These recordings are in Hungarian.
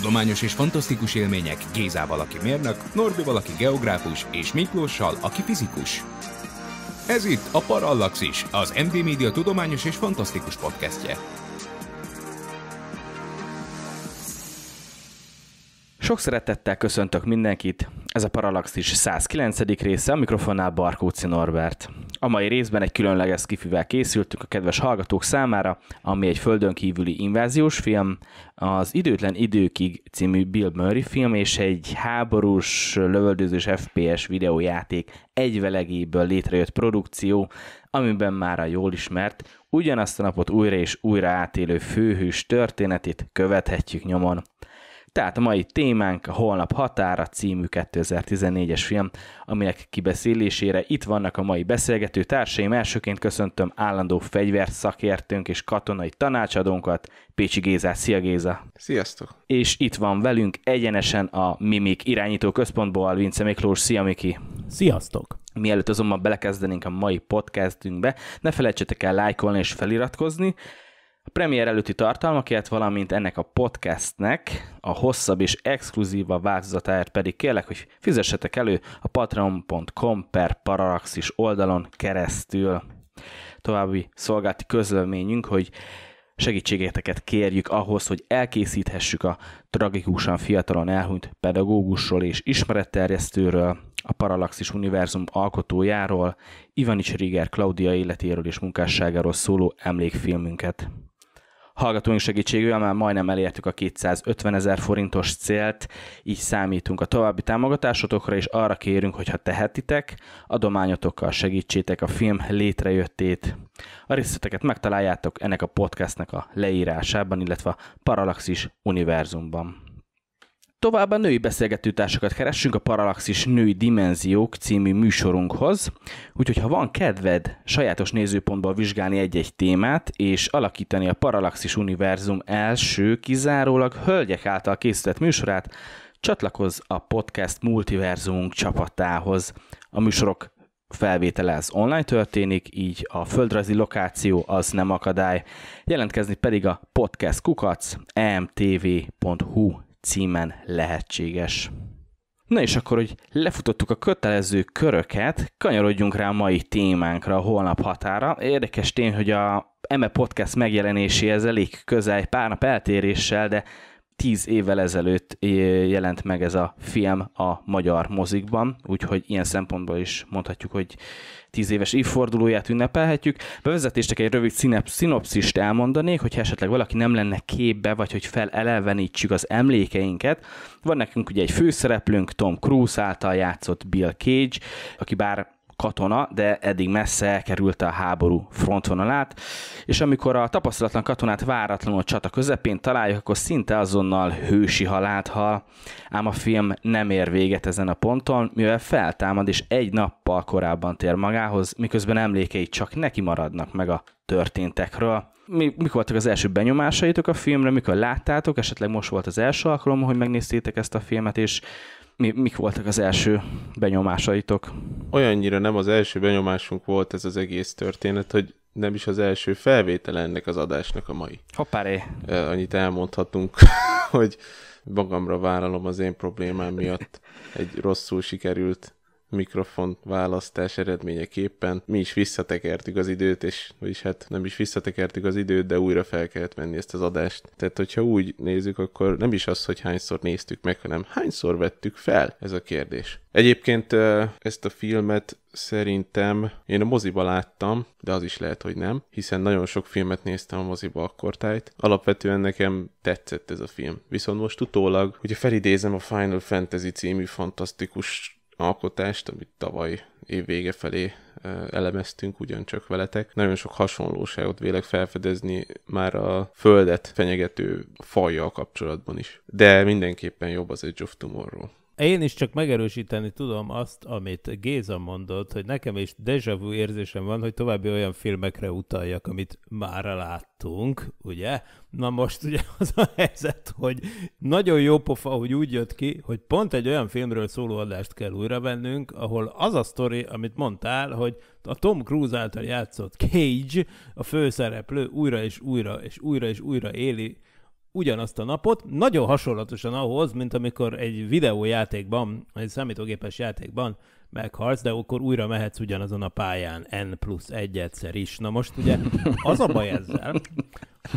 Tudományos és fantasztikus élmények Gézával, aki mérnök, Norbival, aki geográfus, és Miklóssal, aki fizikus. Ez itt a Parallaxis, az MD Media tudományos és fantasztikus podcastje. Sok szeretettel köszöntök mindenkit, ez a Parallaxis 109. része, a mikrofonnál Barkóci Norbert. A mai részben egy különleges kifivel készültük a kedves hallgatók számára, ami egy földön kívüli inváziós film, az Időtlen Időkig című Bill Murray film, és egy háborús, lövöldözős FPS videójáték egyvelegéből létrejött produkció, amiben már a jól ismert, ugyanazt a napot újra és újra átélő főhős történetét követhetjük nyomon. Tehát a mai témánk a Holnap Határa című 2014-es film, aminek kibeszélésére itt vannak a mai beszélgető társaim. Elsőként köszöntöm állandó fegyverszakértőnk és katonai tanácsadónkat, Pécsi Gézát. Szia Géza! Sziasztok! És itt van velünk egyenesen a Mimik irányító központból Vince Miklós. Szia Miki! Sziasztok! Mielőtt azonban belekezdenénk a mai podcastünkbe, ne felejtsetek el lájkolni és feliratkozni, a premier előtti tartalmakért, valamint ennek a podcastnek a hosszabb és exkluzíva változatáért pedig kérlek, hogy fizessetek elő a patreon.com per paralaxis oldalon keresztül. További szolgálti közleményünk, hogy segítségeteket kérjük ahhoz, hogy elkészíthessük a tragikusan fiatalon elhunyt pedagógusról és ismeretterjesztőről, a Paralaxis Univerzum alkotójáról, Ivanics Riger Klaudia életéről és munkásságáról szóló emlékfilmünket hallgatóink segítségével már majdnem elértük a 250 ezer forintos célt, így számítunk a további támogatásotokra, és arra kérünk, hogy ha tehetitek, adományotokkal segítsétek a film létrejöttét. A részleteket megtaláljátok ennek a podcastnek a leírásában, illetve a Paralaxis univerzumban. Továbbá női beszélgetőtársakat keressünk a Paralaxis Női Dimenziók című műsorunkhoz, úgyhogy ha van kedved sajátos nézőpontból vizsgálni egy-egy témát, és alakítani a Paralaxis Univerzum első, kizárólag hölgyek által készített műsorát, csatlakozz a podcast multiverzumunk csapatához. A műsorok felvétele az online történik, így a földrajzi lokáció az nem akadály. Jelentkezni pedig a podcast kukac emtv.hu címen lehetséges. Na és akkor, hogy lefutottuk a kötelező köröket, kanyarodjunk rá a mai témánkra, a holnap határa. Érdekes tény, hogy a Eme Podcast megjelenéséhez elég közel, egy pár nap eltéréssel, de tíz évvel ezelőtt jelent meg ez a film a magyar mozikban, úgyhogy ilyen szempontból is mondhatjuk, hogy tíz éves évfordulóját ünnepelhetjük. Bevezetéstek egy rövid szinopszist elmondanék, hogyha esetleg valaki nem lenne képbe, vagy hogy felelevenítsük az emlékeinket. Van nekünk ugye egy főszereplőnk, Tom Cruise által játszott Bill Cage, aki bár katona, de eddig messze elkerülte a háború frontvonalát, és amikor a tapasztalatlan katonát váratlanul csata közepén találjuk, akkor szinte azonnal hősi halált hal, ám a film nem ér véget ezen a ponton, mivel feltámad és egy nappal korábban tér magához, miközben emlékei csak neki maradnak meg a történtekről mi, mik voltak az első benyomásaitok a filmre, mikor láttátok, esetleg most volt az első alkalom, hogy megnéztétek ezt a filmet, és mi, mik voltak az első benyomásaitok? Olyannyira nem az első benyomásunk volt ez az egész történet, hogy nem is az első felvétel ennek az adásnak a mai. Hoppáré! Annyit elmondhatunk, hogy magamra vállalom az én problémám miatt egy rosszul sikerült mikrofon választás eredményeképpen mi is visszatekertük az időt, és vagyis hát nem is visszatekertük az időt, de újra fel kellett menni ezt az adást. Tehát, hogyha úgy nézzük, akkor nem is az, hogy hányszor néztük meg, hanem hányszor vettük fel, ez a kérdés. Egyébként ezt a filmet szerintem én a moziba láttam, de az is lehet, hogy nem, hiszen nagyon sok filmet néztem a moziba akkortájt. Alapvetően nekem tetszett ez a film. Viszont most utólag, hogyha felidézem a Final Fantasy című fantasztikus alkotást, amit tavaly év vége felé elemeztünk ugyancsak veletek. Nagyon sok hasonlóságot vélek felfedezni már a földet fenyegető fajjal kapcsolatban is. De mindenképpen jobb az egy of Tomorrow. Én is csak megerősíteni tudom azt, amit Géza mondott, hogy nekem is déjà vu érzésem van, hogy további olyan filmekre utaljak, amit már láttunk, ugye? Na most ugye az a helyzet, hogy nagyon jó pofa, hogy úgy jött ki, hogy pont egy olyan filmről szóló adást kell újra vennünk, ahol az a sztori, amit mondtál, hogy a Tom Cruise által játszott Cage, a főszereplő újra és újra és újra és újra éli ugyanazt a napot, nagyon hasonlatosan ahhoz, mint amikor egy videójátékban, egy számítógépes játékban meghalsz, de akkor újra mehetsz ugyanazon a pályán N plusz egy egyszer is. Na most ugye az a baj ezzel,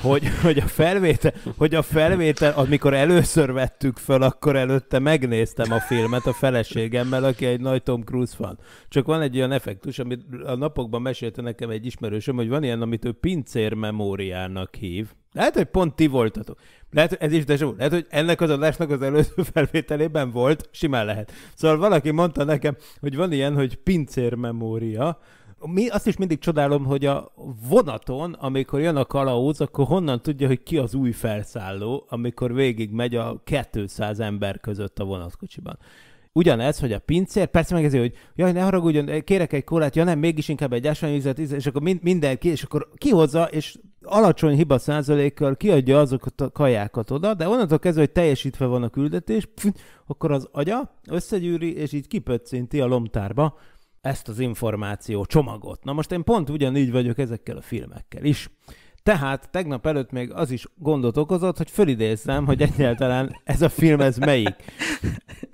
hogy, hogy, a felvétel, hogy a felvétel, amikor először vettük fel, akkor előtte megnéztem a filmet a feleségemmel, aki egy nagy Tom Cruise fan. Csak van egy olyan effektus, amit a napokban mesélte nekem egy ismerősöm, hogy van ilyen, amit ő pincérmemóriának hív. Lehet, hogy pont ti voltatok. Lehet, ez is deja Lehet, hogy ennek az adásnak az előző felvételében volt, simán lehet. Szóval valaki mondta nekem, hogy van ilyen, hogy pincérmemória, mi azt is mindig csodálom, hogy a vonaton, amikor jön a kalauz, akkor honnan tudja, hogy ki az új felszálló, amikor végig megy a 200 ember között a vonatkocsiban. Ugyanez, hogy a pincér, persze meg ezért, hogy jaj, ne haragudjon, eh, kérek egy kólát, ja nem, mégis inkább egy ásványvizet, és akkor mind, mindenki, és akkor kihozza, és alacsony hiba százalékkal kiadja azokat a kajákat oda, de onnantól kezdve, hogy teljesítve van a küldetés, pf, akkor az agya összegyűri, és így kipöccinti a lomtárba ezt az információ csomagot. Na most én pont ugyanígy vagyok ezekkel a filmekkel is. Tehát tegnap előtt még az is gondot okozott, hogy fölidézzem, hogy egyáltalán ez a film ez melyik.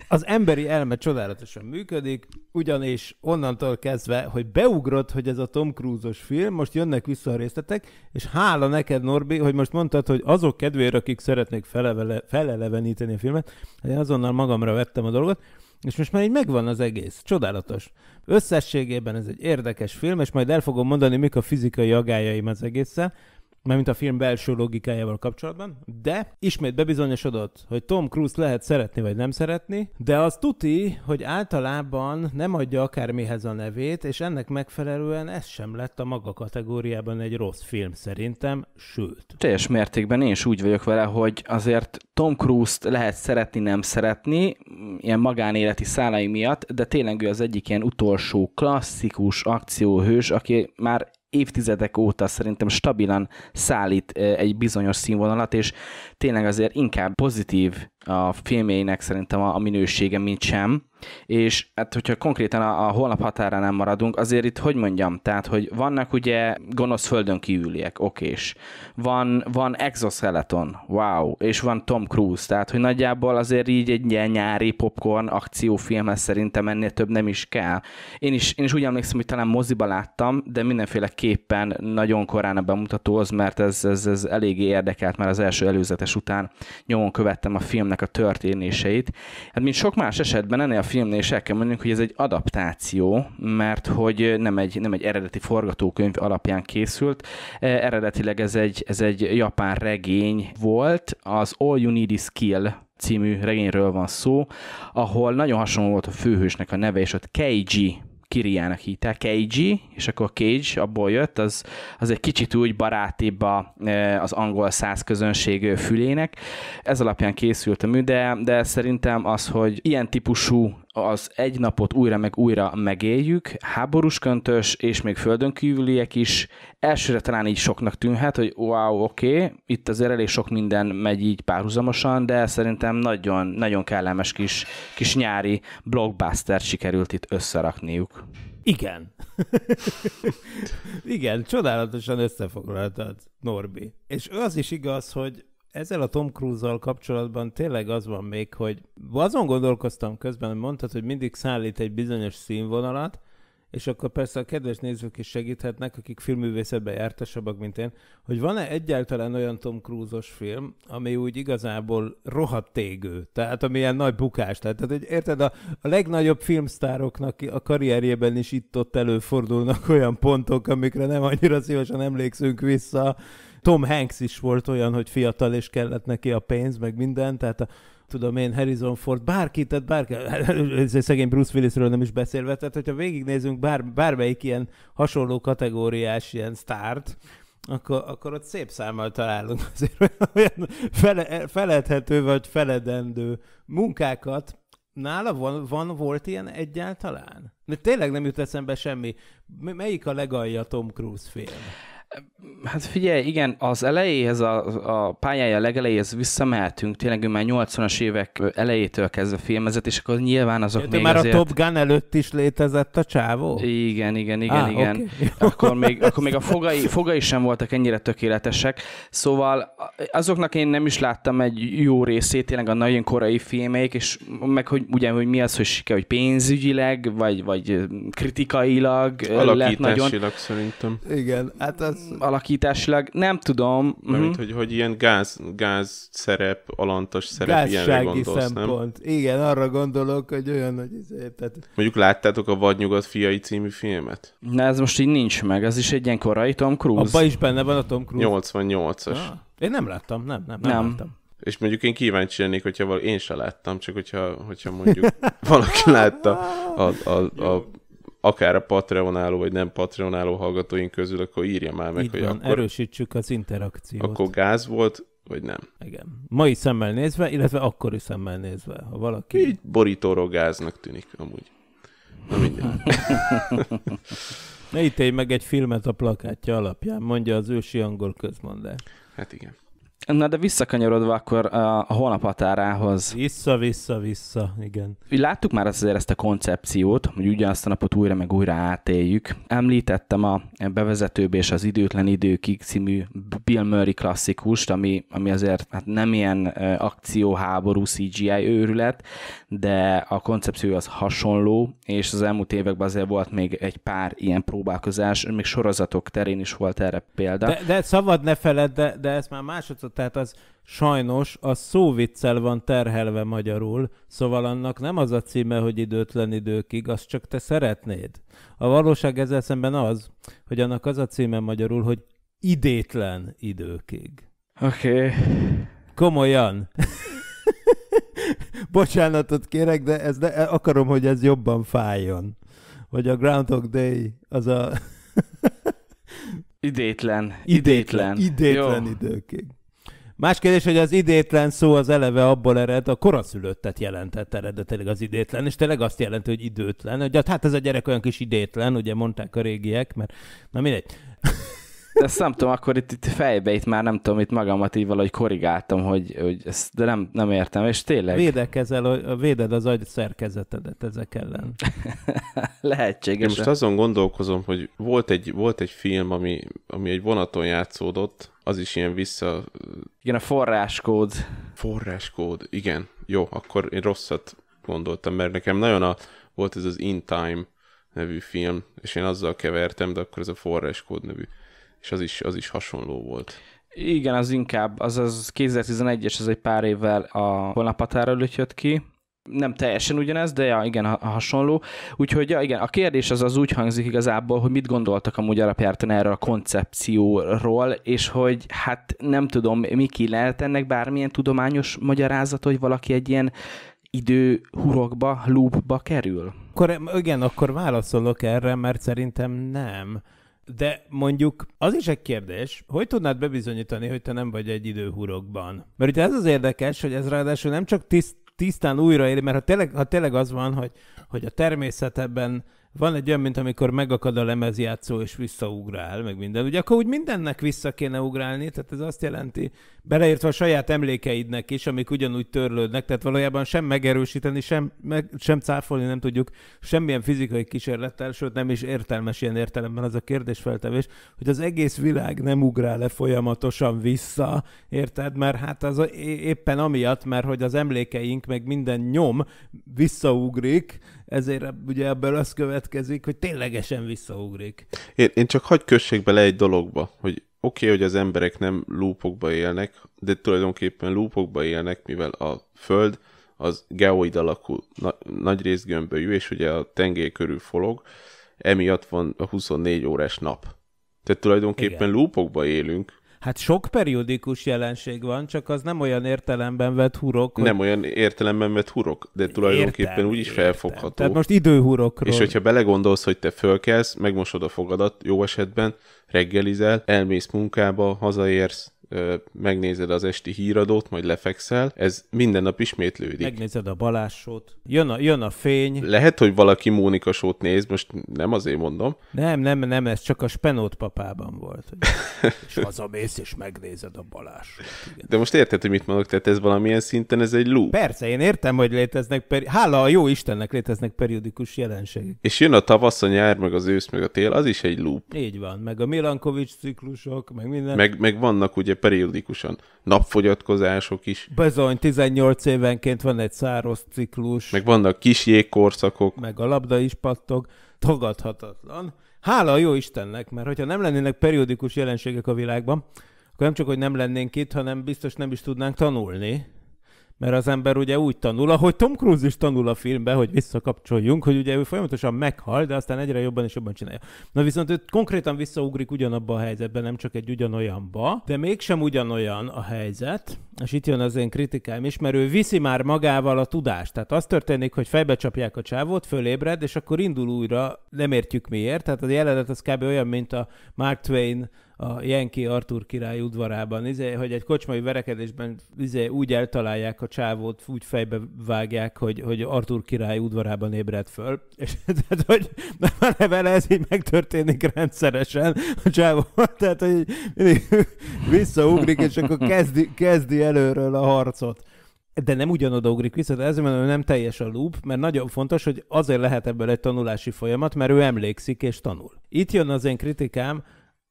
Az emberi elme csodálatosan működik, ugyanis onnantól kezdve, hogy beugrott, hogy ez a Tom Cruise-os film, most jönnek vissza a részletek, és hála neked, Norbi, hogy most mondtad, hogy azok kedvére, akik szeretnék felevele, feleleveníteni a filmet, hogy azonnal magamra vettem a dolgot, és most már így megvan az egész. Csodálatos. Összességében ez egy érdekes film, és majd el fogom mondani, mik a fizikai agályaim az egészen, mármint a film belső logikájával kapcsolatban, de ismét bebizonyosodott, hogy Tom Cruise lehet szeretni vagy nem szeretni, de az tuti, hogy általában nem adja akármihez a nevét, és ennek megfelelően ez sem lett a maga kategóriában egy rossz film szerintem, sőt. Teljes mértékben én is úgy vagyok vele, hogy azért Tom Cruise-t lehet szeretni, nem szeretni, ilyen magánéleti szálai miatt, de tényleg ő az egyik ilyen utolsó klasszikus akcióhős, aki már évtizedek óta szerintem stabilan szállít egy bizonyos színvonalat, és tényleg azért inkább pozitív a filmjeinek szerintem a, a minősége, mint sem. És hát, hogyha konkrétan a, a holnap nem maradunk, azért itt hogy mondjam, tehát, hogy vannak ugye gonosz földön kívüliek, okés. Van, van Exoskeleton, wow, és van Tom Cruise, tehát, hogy nagyjából azért így egy ilyen nyári popcorn akciófilmhez szerintem ennél több nem is kell. Én is, én is úgy emlékszem, hogy talán moziba láttam, de mindenféleképpen nagyon korán a bemutatóhoz, mert ez, ez, ez eléggé érdekelt, mert az első előzetes után nyomon követtem a filmnek a történéseit. Hát mint sok más esetben ennél a filmnél is el kell mondjuk, hogy ez egy adaptáció, mert hogy nem egy, nem egy eredeti forgatókönyv alapján készült. E, eredetileg ez egy, ez egy japán regény volt, az All You Need Is Kill című regényről van szó, ahol nagyon hasonló volt a főhősnek a neve, és ott Keiji Kiriának hívták, Keiji, és akkor Cage abból jött, az, az egy kicsit úgy barátibb a, e, az angol száz közönség fülének. Ez alapján készült a mű, de, de szerintem az, hogy ilyen típusú az egy napot újra meg újra megéljük, háborús köntös és még földön kívüliek is. Elsőre talán így soknak tűnhet, hogy wow, oké, okay, itt azért elég sok minden megy így párhuzamosan, de szerintem nagyon, nagyon kellemes kis, kis nyári blockbuster sikerült itt összerakniuk. Igen. Igen, csodálatosan összefoglaltad, Norbi. És az is igaz, hogy ezzel a Tom Cruise-zal kapcsolatban tényleg az van még, hogy azon gondolkoztam közben, hogy mondtad, hogy mindig szállít egy bizonyos színvonalat, és akkor persze a kedves nézők is segíthetnek, akik filmművészetben jártasabbak, mint én, hogy van-e egyáltalán olyan Tom Cruise-os film, ami úgy igazából rohadt tégő, tehát ami ilyen nagy bukás. Tehát, tehát hogy érted, a, a legnagyobb filmsztároknak a karrierjében is itt-ott előfordulnak olyan pontok, amikre nem annyira szívesen emlékszünk vissza, Tom Hanks is volt olyan, hogy fiatal, és kellett neki a pénz, meg minden, tehát a, tudom én, Harrison Ford, bárki, tehát bárki, ez szegény Bruce Willisről nem is beszélve, tehát hogyha végignézünk bár, bármelyik ilyen hasonló kategóriás ilyen sztárt, akkor, akkor ott szép számmal találunk azért olyan fele, feledhető vagy feledendő munkákat. Nála van, van, volt ilyen egyáltalán? De tényleg nem jut eszembe semmi. Melyik a legalja Tom Cruise film? Hát figyelj, igen, az elejéhez, a, a pályája legelejéhez visszamehetünk, tényleg ő már 80-as évek elejétől kezdve filmezett, és akkor nyilván azok ja, még már azért... a Top Gun előtt is létezett a csávó? Igen, igen, igen, ah, igen. Okay. Hát akkor, még, akkor még a fogai, fogai sem voltak ennyire tökéletesek, szóval azoknak én nem is láttam egy jó részét, tényleg a nagyon korai filmeik, és meg hogy ugye, hogy mi az, hogy siker, hogy pénzügyileg, vagy, vagy kritikailag lett nagyon... szerintem. Igen, hát az alakításilag, nem tudom. Mert uh-huh. Mhm. hogy, hogy ilyen gáz, gáz szerep, alantas szerep, Gázsági ilyenre gondolsz, szempont. nem? Igen, arra gondolok, hogy olyan, hogy izé, tehát... Mondjuk láttátok a Vadnyugat fiai című filmet? Na ez most így nincs meg, ez is egy ilyen korai Tom Cruise. Abba is benne van a Tom Cruise. 88-as. Ah, én nem láttam, nem, nem, nem, nem. láttam. És mondjuk én kíváncsi lennék, hogyha val- én se láttam, csak hogyha, hogyha mondjuk valaki látta a, a, a, a akár a Patreonáló, vagy nem Patreonáló hallgatóink közül, akkor írja már meg, Így hogy van, akkor... erősítsük az interakciót. Akkor gáz volt, vagy nem. Igen. Mai szemmel nézve, illetve akkori szemmel nézve, ha valaki... Így borítóró gáznak tűnik, amúgy. Na minden. ne ítélj meg egy filmet a plakátja alapján, mondja az ősi angol közmondás. Hát igen. Na de visszakanyarodva akkor a, holnap határához. Vissza, vissza, vissza, igen. láttuk már azért ezt a koncepciót, hogy ugyanazt a napot újra meg újra átéljük. Említettem a bevezetőbb és az időtlen időkig című Bill Murray klasszikust, ami, ami azért hát nem ilyen akcióháború CGI őrület, de a koncepció az hasonló, és az elmúlt években azért volt még egy pár ilyen próbálkozás, még sorozatok terén is volt erre példa. De, de szabad ne feled, de, de ezt már másodszor tehát az sajnos a szóviccel van terhelve magyarul, szóval annak nem az a címe, hogy időtlen időkig, azt csak te szeretnéd. A valóság ezzel szemben az, hogy annak az a címe magyarul, hogy idétlen időkig. Oké. Okay. Komolyan. Bocsánatot kérek, de ez de akarom, hogy ez jobban fájjon. Hogy a Groundhog Day az a... idétlen. Idétlen. Idétlen, idétlen időkig. Más kérdés, hogy az idétlen szó az eleve abból ered, a koraszülöttet jelentett eredetileg az idétlen, és tényleg azt jelenti, hogy időtlen. Hogy hát ez a gyerek olyan kis idétlen, ugye mondták a régiek, mert na mindegy. De ezt nem tudom, akkor itt, itt fejbe, itt már nem tudom, itt magamat így valahogy korrigáltam, hogy, hogy ezt, de nem, nem értem, és tényleg... Védekezel, véded az agy szerkezetedet ezek ellen. Lehetséges. Én most azon gondolkozom, hogy volt egy, volt egy film, ami, ami egy vonaton játszódott, az is ilyen vissza... Igen, a forráskód. Forráskód, igen. Jó, akkor én rosszat gondoltam, mert nekem nagyon a, volt ez az In Time nevű film, és én azzal kevertem, de akkor ez a forráskód nevű, és az is, az is hasonló volt. Igen, az inkább, az az 2011-es, az egy pár évvel a holnap előtt jött ki, nem teljesen ugyanez, de ja, igen, hasonló. Úgyhogy ja, igen, a kérdés az az úgy hangzik igazából, hogy mit gondoltak amúgy alapjártan erről a koncepcióról, és hogy hát nem tudom, Miki, lehet ennek bármilyen tudományos magyarázat, hogy valaki egy ilyen idő hurokba, loopba kerül? Akkor, igen, akkor válaszolok erre, mert szerintem nem. De mondjuk az is egy kérdés, hogy tudnád bebizonyítani, hogy te nem vagy egy időhurokban? Mert ugye ez az érdekes, hogy ez ráadásul nem csak tiszt, tisztán újraéli, mert ha tényleg, ha tényleg az van, hogy, hogy a természet ebben van egy olyan, mint amikor megakad a lemezjátszó és visszaugrál, meg minden. Ugye akkor úgy mindennek vissza kéne ugrálni, tehát ez azt jelenti, beleértve a saját emlékeidnek is, amik ugyanúgy törlődnek, tehát valójában sem megerősíteni, sem, meg, sem cáfolni nem tudjuk semmilyen fizikai kísérlettel, sőt nem is értelmes ilyen értelemben az a kérdésfeltevés, hogy az egész világ nem ugrál le folyamatosan vissza, érted? Mert hát az éppen amiatt, mert hogy az emlékeink, meg minden nyom visszaugrik, ezért ugye ebből az következik, hogy ténylegesen visszaugrik. Én, én csak hagy kössék bele egy dologba, hogy oké, okay, hogy az emberek nem lúpokba élnek, de tulajdonképpen lúpokba élnek, mivel a Föld az geoid alakú, na, nagy gömbölyű, és ugye a tengely körül folog, emiatt van a 24 órás nap. Tehát tulajdonképpen Igen. lúpokba élünk, Hát sok periódikus jelenség van, csak az nem olyan értelemben vett hurok. Hogy... Nem olyan értelemben vett hurok, de tulajdonképpen értem, úgy is felfogható. Tehát most időhurokról. És hogyha belegondolsz, hogy te fölkelsz, megmosod a fogadat, jó esetben reggelizel, elmész munkába, hazaérsz, megnézed az esti híradót, majd lefekszel, ez minden nap ismétlődik. Megnézed a balássót, jön a, jön a fény. Lehet, hogy valaki Mónika sót néz, most nem azért mondom. Nem, nem, nem, ez csak a Spenót papában volt. és hazamész, és megnézed a balássót. Igen. De most érted, hogy mit mondok, tehát ez valamilyen szinten ez egy loop. Persze, én értem, hogy léteznek, peri... hála a jó Istennek léteznek periódikus jelenségek. És jön a tavasz, a nyár, meg az ősz, meg a tél, az is egy loop. Így van, meg a Milankovics ciklusok, meg minden. Meg, meg vannak ugye periódikusan. Napfogyatkozások is. Bezony, 18 évenként van egy száros ciklus. Meg vannak kis jégkorszakok. Meg a labda is pattog. Tagadhatatlan. Hála a jó Istennek, mert hogyha nem lennének periódikus jelenségek a világban, akkor nem csak, hogy nem lennénk itt, hanem biztos nem is tudnánk tanulni mert az ember ugye úgy tanul, ahogy Tom Cruise is tanul a filmbe, hogy visszakapcsoljunk, hogy ugye ő folyamatosan meghal, de aztán egyre jobban és jobban csinálja. Na viszont ő konkrétan visszaugrik ugyanabba a helyzetbe, nem csak egy ugyanolyanba, de mégsem ugyanolyan a helyzet, és itt jön az én kritikám is, mert ő viszi már magával a tudást. Tehát az történik, hogy fejbe csapják a csávót, fölébred, és akkor indul újra, nem értjük miért. Tehát a jelenet az kb. olyan, mint a Mark Twain a Jenki Artur király udvarában, izé, hogy egy kocsmai verekedésben izé, úgy eltalálják a csávót, úgy fejbe vágják, hogy, hogy Artur király udvarában ébred föl, és tehát, hogy már vele ez így megtörténik rendszeresen a csávó, tehát, hogy mindig visszaugrik, és akkor kezdi, kezdi előről a harcot de nem ugyanoda ugrik vissza, de ezért mondom, hogy nem teljes a loop, mert nagyon fontos, hogy azért lehet ebből egy tanulási folyamat, mert ő emlékszik és tanul. Itt jön az én kritikám,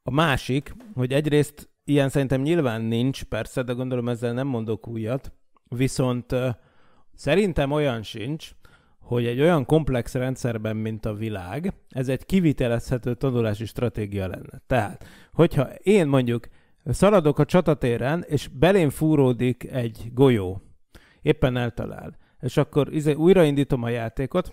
a másik, hogy egyrészt ilyen szerintem nyilván nincs, persze, de gondolom ezzel nem mondok újat, viszont szerintem olyan sincs, hogy egy olyan komplex rendszerben, mint a világ, ez egy kivitelezhető tanulási stratégia lenne. Tehát, hogyha én mondjuk szaladok a csatatéren, és belém fúródik egy golyó, éppen eltalál, és akkor izé újraindítom a játékot,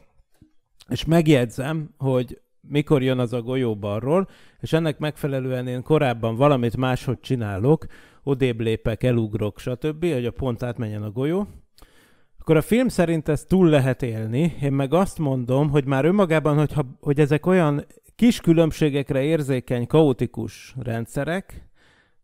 és megjegyzem, hogy mikor jön az a golyó balról, és ennek megfelelően én korábban valamit máshogy csinálok, odébb lépek, elugrok, stb., hogy a pont átmenjen a golyó, akkor a film szerint ezt túl lehet élni, én meg azt mondom, hogy már önmagában, hogyha, hogy ezek olyan kis különbségekre érzékeny, kaotikus rendszerek,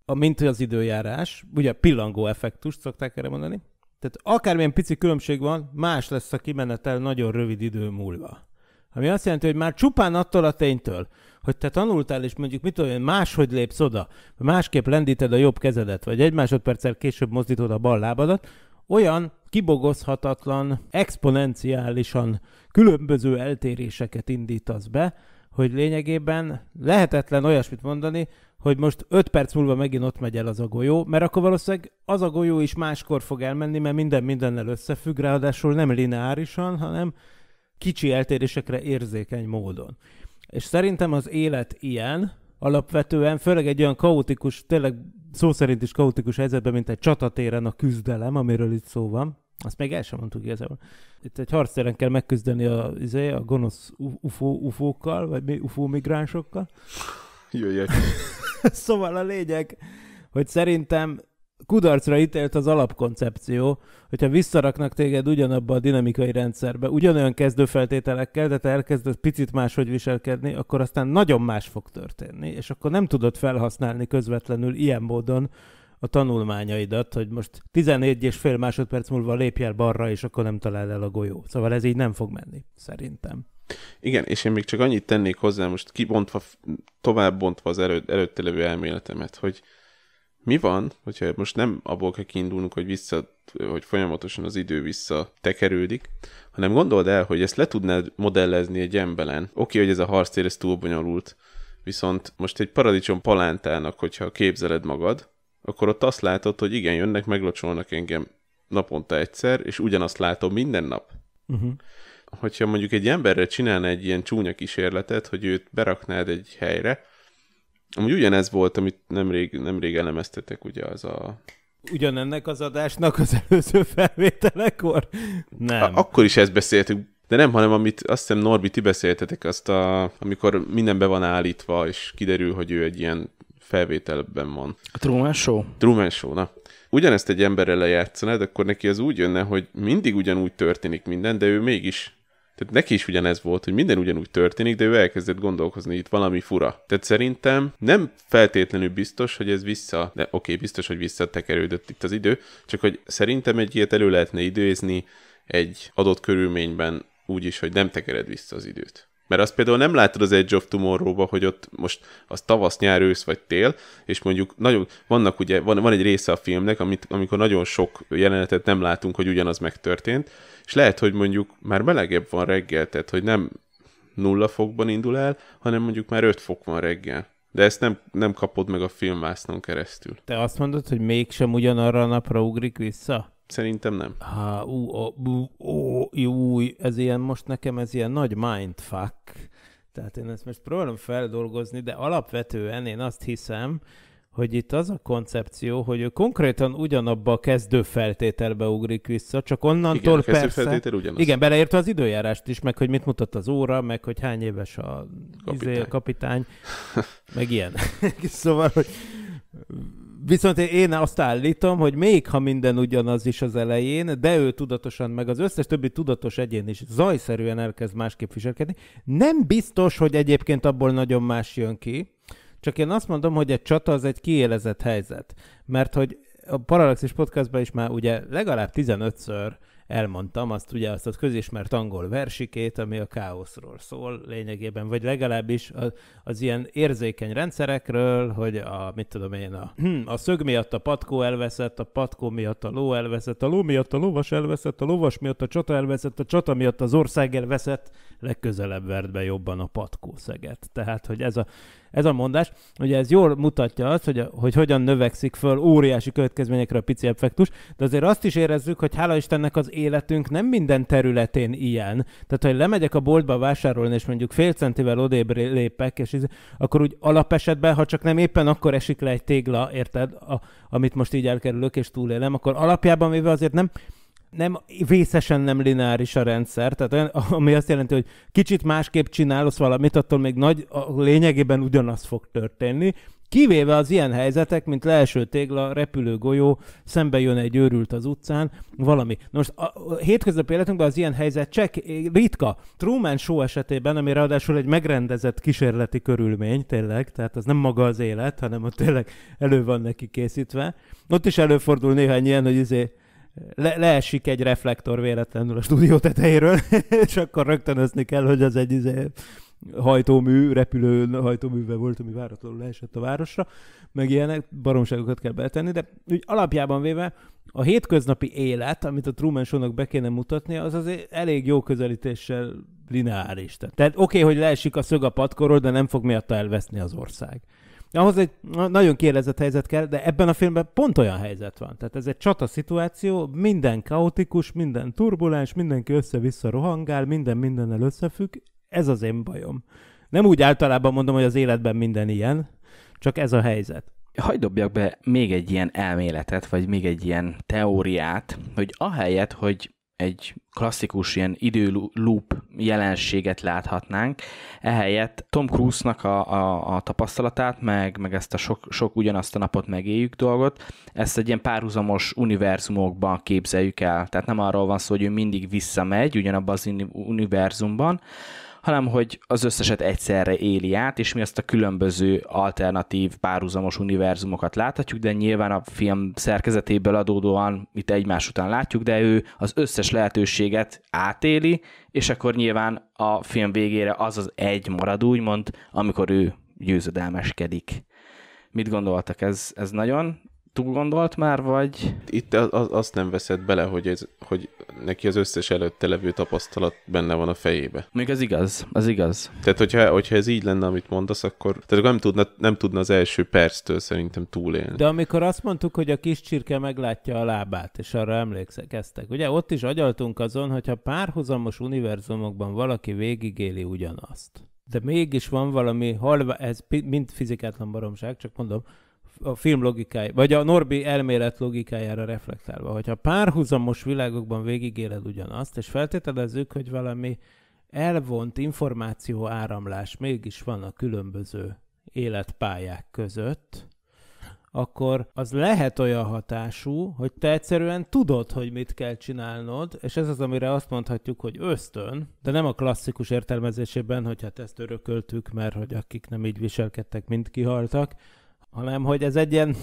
mint az időjárás, ugye pillangó effektus, szokták erre mondani, tehát akármilyen pici különbség van, más lesz a kimenetel nagyon rövid idő múlva. Ami azt jelenti, hogy már csupán attól a ténytől, hogy te tanultál, és mondjuk mit tudom máshogy lépsz oda, másképp lendíted a jobb kezedet, vagy egy másodperccel később mozdítod a bal lábadat, olyan kibogozhatatlan, exponenciálisan különböző eltéréseket indítasz be, hogy lényegében lehetetlen olyasmit mondani, hogy most 5 perc múlva megint ott megy el az a golyó, mert akkor valószínűleg az a golyó is máskor fog elmenni, mert minden mindennel összefügg, ráadásul nem lineárisan, hanem kicsi eltérésekre érzékeny módon. És szerintem az élet ilyen, alapvetően, főleg egy olyan kaotikus, tényleg szó szerint is kaotikus helyzetben, mint egy csatatéren a küzdelem, amiről itt szó van. Azt még el sem mondtuk igazából. Itt egy harctéren kell megküzdeni a, izé, a gonosz UFO, ufókkal, vagy mi UFO migránsokkal. Jöjjek. szóval a lényeg, hogy szerintem kudarcra ítélt az alapkoncepció, hogyha visszaraknak téged ugyanabba a dinamikai rendszerbe, ugyanolyan kezdőfeltételekkel, de te elkezdesz picit máshogy viselkedni, akkor aztán nagyon más fog történni, és akkor nem tudod felhasználni közvetlenül ilyen módon a tanulmányaidat, hogy most 14 és fél másodperc múlva lépjél balra, és akkor nem talál el a golyó. Szóval ez így nem fog menni, szerintem. Igen, és én még csak annyit tennék hozzá, most kibontva, tovább bontva az elő, előtte levő elméletemet, hogy mi van, hogyha most nem abból kell kiindulnunk, hogy vissza, hogy folyamatosan az idő vissza tekerődik, hanem gondold el, hogy ezt le tudnád modellezni egy emberen. Oké, hogy ez a harctér, ez túl bonyolult, viszont most egy paradicsom palántának, hogyha képzeled magad, akkor ott azt látod, hogy igen, jönnek, meglocsolnak engem naponta egyszer, és ugyanazt látom minden nap. Uh-huh. Hogyha mondjuk egy emberre csinálna egy ilyen csúnya kísérletet, hogy őt beraknád egy helyre, Amúgy ugyanez volt, amit nemrég, nemrég elemeztetek, ugye az a... Ugyanennek az adásnak az előző felvételekor? Nem. A- akkor is ezt beszéltük, de nem, hanem amit azt hiszem Norbi, ti beszéltetek, azt a, amikor minden be van állítva, és kiderül, hogy ő egy ilyen felvételben van. A Truman Show? Truman Show, na. Ugyanezt egy emberrel lejátszanád, akkor neki az úgy jönne, hogy mindig ugyanúgy történik minden, de ő mégis tehát neki is ugyanez volt, hogy minden ugyanúgy történik, de ő elkezdett gondolkozni, itt valami fura. Tehát szerintem nem feltétlenül biztos, hogy ez vissza, de oké, okay, biztos, hogy visszatekerődött itt az idő, csak hogy szerintem egy ilyet elő lehetne időzni egy adott körülményben úgy is, hogy nem tekered vissza az időt. Mert azt például nem látod az Edge of Tomorrow-ba, hogy ott most az tavasz, nyár, ősz vagy tél, és mondjuk nagyon, vannak ugye, van, van egy része a filmnek, amit, amikor nagyon sok jelenetet nem látunk, hogy ugyanaz megtörtént, és lehet, hogy mondjuk már melegebb van reggel, tehát hogy nem nulla fokban indul el, hanem mondjuk már 5 fok van reggel. De ezt nem, nem kapod meg a filmvásznon keresztül. Te azt mondod, hogy mégsem ugyanarra a napra ugrik vissza? Szerintem nem. Há, ú, ó, ú, ó, ú, ez ilyen most nekem, ez ilyen nagy mindfuck. Tehát én ezt most próbálom feldolgozni, de alapvetően én azt hiszem, hogy itt az a koncepció, hogy ő konkrétan ugyanabba a kezdő feltételbe ugrik vissza, csak onnantól igen, persze... Feltétel ugyanaz. Igen, beleértve az időjárást is, meg hogy mit mutat az óra, meg hogy hány éves a izé, kapitány, izé, a kapitány meg ilyen. szóval, hogy Viszont én azt állítom, hogy még ha minden ugyanaz is az elején, de ő tudatosan, meg az összes többi tudatos egyén is zajszerűen elkezd másképp viselkedni, nem biztos, hogy egyébként abból nagyon más jön ki, csak én azt mondom, hogy egy csata az egy kiélezett helyzet. Mert hogy a Paralaxis podcastban is már ugye legalább 15-ször elmondtam, azt ugye azt a közismert angol versikét, ami a káoszról szól lényegében, vagy legalábbis az, az ilyen érzékeny rendszerekről, hogy a, mit tudom én, a, a szög miatt a patkó elveszett, a patkó miatt a ló elveszett, a ló miatt a lovas elveszett, a lovas miatt a csata elveszett, a csata miatt az ország elveszett, legközelebb vert be jobban a patkó szeget. Tehát, hogy ez a, ez a mondás, ugye ez jól mutatja azt, hogy, hogy hogyan növekszik föl óriási következményekre a pici effektus, de azért azt is érezzük, hogy hála Istennek az életünk nem minden területén ilyen. Tehát, hogy lemegyek a boltba vásárolni, és mondjuk fél centivel odébb lépek, és ez, akkor úgy alapesetben, ha csak nem éppen akkor esik le egy tégla, érted, a, amit most így elkerülök és túlélem, akkor alapjában véve azért nem nem vészesen nem lineáris a rendszer, tehát olyan, ami azt jelenti, hogy kicsit másképp csinálsz valamit, attól még nagy, a lényegében ugyanaz fog történni, Kivéve az ilyen helyzetek, mint leeső tégla, repülő golyó, szembe jön egy őrült az utcán, valami. Most a hétköznapi életünkben az ilyen helyzet csak ritka. Truman Show esetében, ami ráadásul egy megrendezett kísérleti körülmény, tényleg, tehát az nem maga az élet, hanem ott tényleg elő van neki készítve. Ott is előfordul néhány ilyen, hogy izé, le- leesik egy reflektor véletlenül a stúdió tetejéről, és akkor rögtönözni kell, hogy az egy izé, hajtómű, repülő hajtóműve volt, ami váratlanul leesett a városra, meg ilyenek, baromságokat kell betenni, de úgy alapjában véve a hétköznapi élet, amit a Truman Show-nak be kéne mutatni, az azért elég jó közelítéssel lineáris. Tehát oké, okay, hogy leesik a szög a patkorról, de nem fog miatta elveszni az ország. Ahhoz egy nagyon kérdezett helyzet kell, de ebben a filmben pont olyan helyzet van. Tehát ez egy csata szituáció, minden kaotikus, minden turbulens, mindenki össze-vissza rohangál, minden mindennel összefügg. Ez az én bajom. Nem úgy általában mondom, hogy az életben minden ilyen, csak ez a helyzet. Hagy dobjak be még egy ilyen elméletet, vagy még egy ilyen teóriát, hogy ahelyett, hogy egy klasszikus ilyen időloop jelenséget láthatnánk. Ehelyett Tom Cruise-nak a, a, a tapasztalatát, meg, meg ezt a sok, sok ugyanazt a napot megéljük dolgot, ezt egy ilyen párhuzamos univerzumokban képzeljük el. Tehát nem arról van szó, hogy ő mindig visszamegy ugyanabban az univerzumban, hanem hogy az összeset egyszerre éli át, és mi azt a különböző alternatív, párhuzamos univerzumokat láthatjuk, de nyilván a film szerkezetéből adódóan itt egymás után látjuk, de ő az összes lehetőséget átéli, és akkor nyilván a film végére az az egy marad úgymond, amikor ő győzedelmeskedik. Mit gondoltak? Ez, ez nagyon túl gondolt már, vagy? Itt az, az, azt nem veszed bele, hogy, ez, hogy neki az összes előtte levő tapasztalat benne van a fejébe. Még ez igaz, az igaz. Tehát, hogyha, hogyha ez így lenne, amit mondasz, akkor tehát nem, tudna, nem tudna az első perctől szerintem túlélni. De amikor azt mondtuk, hogy a kis csirke meglátja a lábát, és arra emlékeztek, ugye ott is agyaltunk azon, hogyha párhuzamos univerzumokban valaki végigéli ugyanazt, de mégis van valami halva, ez mind fizikátlan baromság, csak mondom, a film logikája, vagy a Norbi elmélet logikájára reflektálva, hogyha párhuzamos világokban végigéled ugyanazt, és feltételezzük, hogy valami elvont információ áramlás mégis van a különböző életpályák között, akkor az lehet olyan hatású, hogy te egyszerűen tudod, hogy mit kell csinálnod, és ez az, amire azt mondhatjuk, hogy ösztön, de nem a klasszikus értelmezésében, hogy hát ezt örököltük, mert hogy akik nem így viselkedtek, mind kihaltak, hanem hogy ez egy ilyen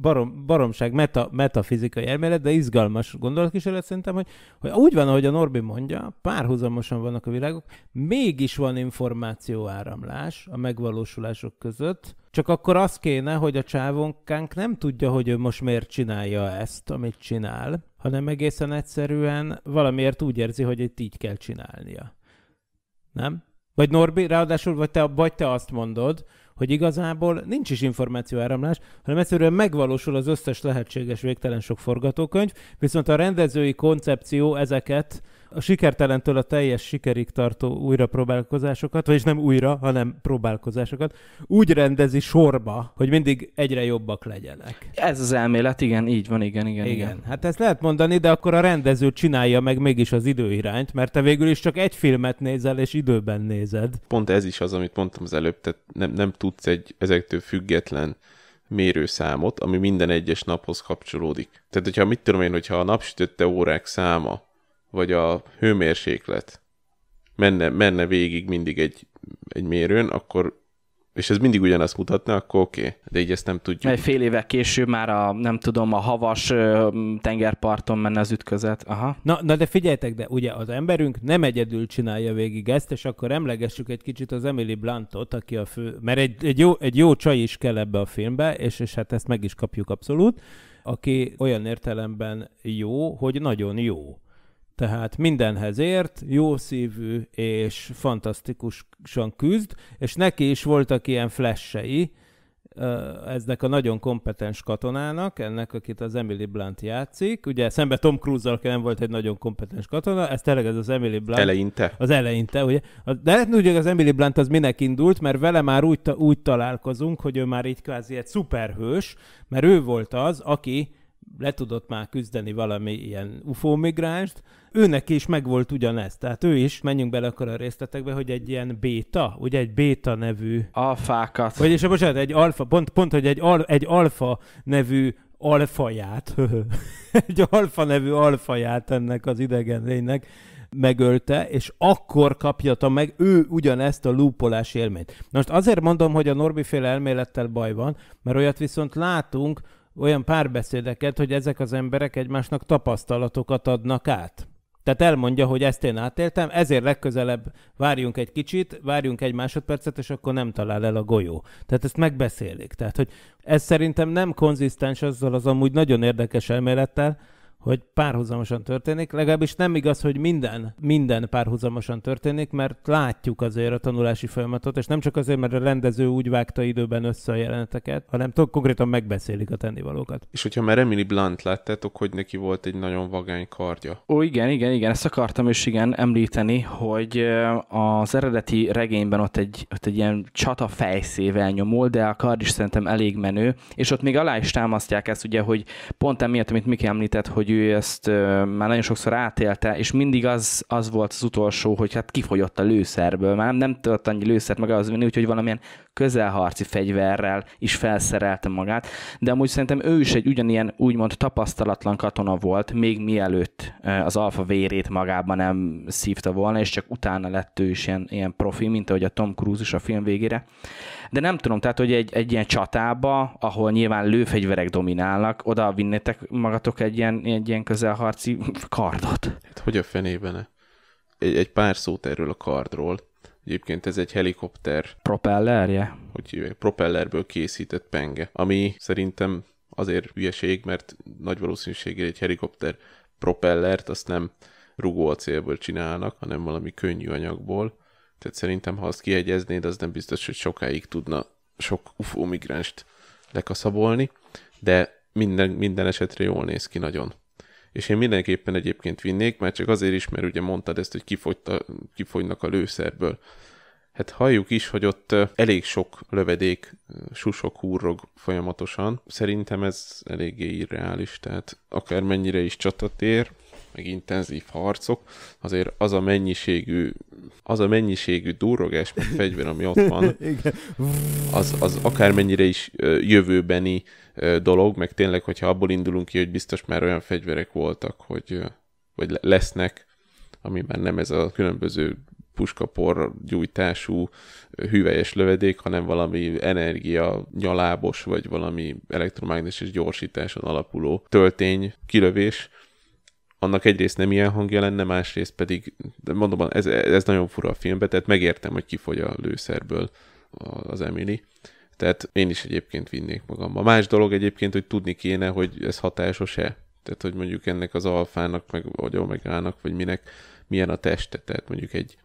barom, baromság, meta, metafizikai elmélet, de izgalmas gondolatkísérlet szerintem, hogy, hogy úgy van, ahogy a Norbi mondja, párhuzamosan vannak a világok, mégis van információáramlás a megvalósulások között, csak akkor az kéne, hogy a csávonkánk nem tudja, hogy ő most miért csinálja ezt, amit csinál, hanem egészen egyszerűen valamiért úgy érzi, hogy itt így kell csinálnia. Nem? Vagy Norbi, ráadásul vagy te, vagy te azt mondod, hogy igazából nincs is információáramlás, hanem egyszerűen megvalósul az összes lehetséges végtelen sok forgatókönyv, viszont a rendezői koncepció ezeket a sikertelentől a teljes sikerig tartó újrapróbálkozásokat, vagyis nem újra, hanem próbálkozásokat, úgy rendezi sorba, hogy mindig egyre jobbak legyenek. Ez az elmélet, igen, így van, igen, igen, igen. igen. Hát ezt lehet mondani, de akkor a rendező csinálja meg mégis az időirányt, mert te végül is csak egy filmet nézel, és időben nézed. Pont ez is az, amit mondtam az előbb, tehát nem, nem tudsz egy ezektől független mérőszámot, ami minden egyes naphoz kapcsolódik. Tehát, hogyha mit tudom én, hogyha a napsütötte órák száma vagy a hőmérséklet menne, menne végig mindig egy, egy mérőn, akkor és ez mindig ugyanazt mutatna, akkor oké, okay. de így ezt nem tudjuk. Egy fél éve később már a, nem tudom, a havas tengerparton menne az ütközet. Aha. Na, na de figyeljetek, de ugye az emberünk nem egyedül csinálja végig ezt, és akkor emlegessük egy kicsit az Emily Blantot, aki a fő, mert egy, egy, jó, egy jó csaj is kell ebbe a filmbe, és, és hát ezt meg is kapjuk abszolút, aki olyan értelemben jó, hogy nagyon jó tehát mindenhez ért, jó szívű és fantasztikusan küzd, és neki is voltak ilyen flessei, eznek a nagyon kompetens katonának, ennek, akit az Emily Blunt játszik. Ugye szembe Tom Cruise-zal nem volt egy nagyon kompetens katona, ez tényleg ez az Emily Blunt. Eleinte. Az eleinte, ugye. De lehet, ugye az Emily Blunt az minek indult, mert vele már úgy, úgy találkozunk, hogy ő már így kvázi egy szuperhős, mert ő volt az, aki le tudott már küzdeni valami ilyen UFO migránst, őnek is megvolt ugyanezt. Tehát ő is, menjünk bele akkor a részletekbe, hogy egy ilyen béta, ugye egy béta nevű... Alfákat. Vagyis, bocsánat, egy alfa, pont, pont hogy egy, al, egy alfa nevű alfaját, egy alfa nevű alfaját ennek az idegen lénynek megölte, és akkor kapjata meg ő ugyanezt a lúpolás élményt. Most azért mondom, hogy a Norbi féle elmélettel baj van, mert olyat viszont látunk, olyan párbeszédeket, hogy ezek az emberek egymásnak tapasztalatokat adnak át. Tehát elmondja, hogy ezt én átéltem, ezért legközelebb várjunk egy kicsit, várjunk egy másodpercet, és akkor nem talál el a golyó. Tehát ezt megbeszélik. Tehát, hogy ez szerintem nem konzisztens azzal az amúgy nagyon érdekes elmélettel, hogy párhuzamosan történik, legalábbis nem igaz, hogy minden, minden párhuzamosan történik, mert látjuk azért a tanulási folyamatot, és nem csak azért, mert a rendező úgy vágta időben össze a jeleneteket, hanem tök konkrétan megbeszélik a tennivalókat. És hogyha már Emily Blunt láttátok, hogy neki volt egy nagyon vagány kardja. Ó, igen, igen, igen, ezt akartam is igen említeni, hogy az eredeti regényben ott egy, ott egy ilyen csata fejszével nyomul, de a kard is szerintem elég menő, és ott még alá is támasztják ezt ugye, hogy pont emiatt, amit Miki említett, hogy ő ezt már nagyon sokszor átélte, és mindig az, az volt az utolsó, hogy hát kifogyott a lőszerből, már nem, nem tudott annyi lőszert maga az vinni, úgyhogy valamilyen közelharci fegyverrel is felszerelte magát, de amúgy szerintem ő is egy ugyanilyen úgymond tapasztalatlan katona volt, még mielőtt az alfa vérét magában nem szívta volna, és csak utána lett ő is ilyen, ilyen profi, mint ahogy a Tom Cruise is a film végére de nem tudom, tehát hogy egy, egy ilyen csatába, ahol nyilván lőfegyverek dominálnak, oda vinnétek magatok egy ilyen, egy ilyen közelharci kardot. Hát hogy a fenében? Egy, egy pár szót erről a kardról. Egyébként ez egy helikopter. Propellerje? Hogy hívják? Propellerből készített penge, ami szerintem azért hülyeség, mert nagy valószínűséggel egy helikopter propellert azt nem rugó rugóacélből csinálnak, hanem valami könnyű anyagból, tehát szerintem, ha azt kiegyeznéd, az nem biztos, hogy sokáig tudna sok UFO migránst lekaszabolni, de minden, minden esetre jól néz ki nagyon. És én mindenképpen egyébként vinnék, mert csak azért is, mert ugye mondtad ezt, hogy kifogyta, kifogynak a lőszerből. Hát halljuk is, hogy ott elég sok lövedék, susok húrog folyamatosan. Szerintem ez eléggé irreális, tehát akármennyire is csatatér, meg intenzív harcok, azért az a mennyiségű, az a mennyiségű durrogás, meg fegyver, ami ott van, az, az akármennyire is jövőbeni dolog, meg tényleg, hogyha abból indulunk ki, hogy biztos már olyan fegyverek voltak, hogy vagy lesznek, ami már nem ez a különböző puskapor gyújtású hüvelyes lövedék, hanem valami energia nyalábos, vagy valami elektromágneses gyorsításon alapuló töltény, kilövés, annak egyrészt nem ilyen hangja lenne, másrészt pedig, de mondom, ez, ez nagyon fura a filmbe, tehát megértem, hogy kifogy a lőszerből az Emily. Tehát én is egyébként vinnék magammal. Más dolog egyébként, hogy tudni kéne, hogy ez hatásos-e. Tehát, hogy mondjuk ennek az alfának, meg vagy omegának, vagy minek milyen a teste. Tehát mondjuk egy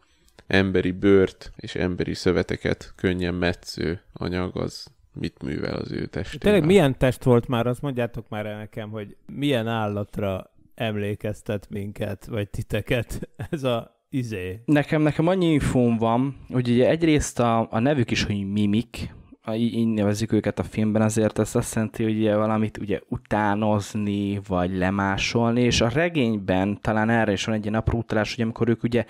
emberi bőrt és emberi szöveteket könnyen metsző anyag az mit művel az ő testével. Tényleg milyen test volt már, azt mondjátok már el nekem, hogy milyen állatra emlékeztet minket, vagy titeket ez a izé. Nekem, nekem annyi infóm van, hogy ugye egyrészt a, a nevük is, hogy mimik, ha így, így nevezik őket a filmben, azért ez azt jelenti, hogy ugye valamit ugye utánozni, vagy lemásolni, és a regényben talán erre is van egy ilyen utalás, hogy amikor ők ugye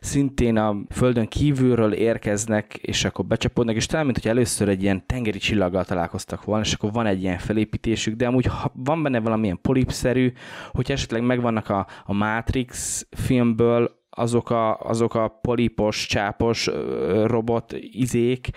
szintén a földön kívülről érkeznek, és akkor becsapódnak, és talán, mint hogy először egy ilyen tengeri csillaggal találkoztak volna, és akkor van egy ilyen felépítésük, de amúgy ha van benne valamilyen polipszerű, hogy esetleg megvannak a, a Matrix filmből azok a, azok a polipos, csápos robot izék,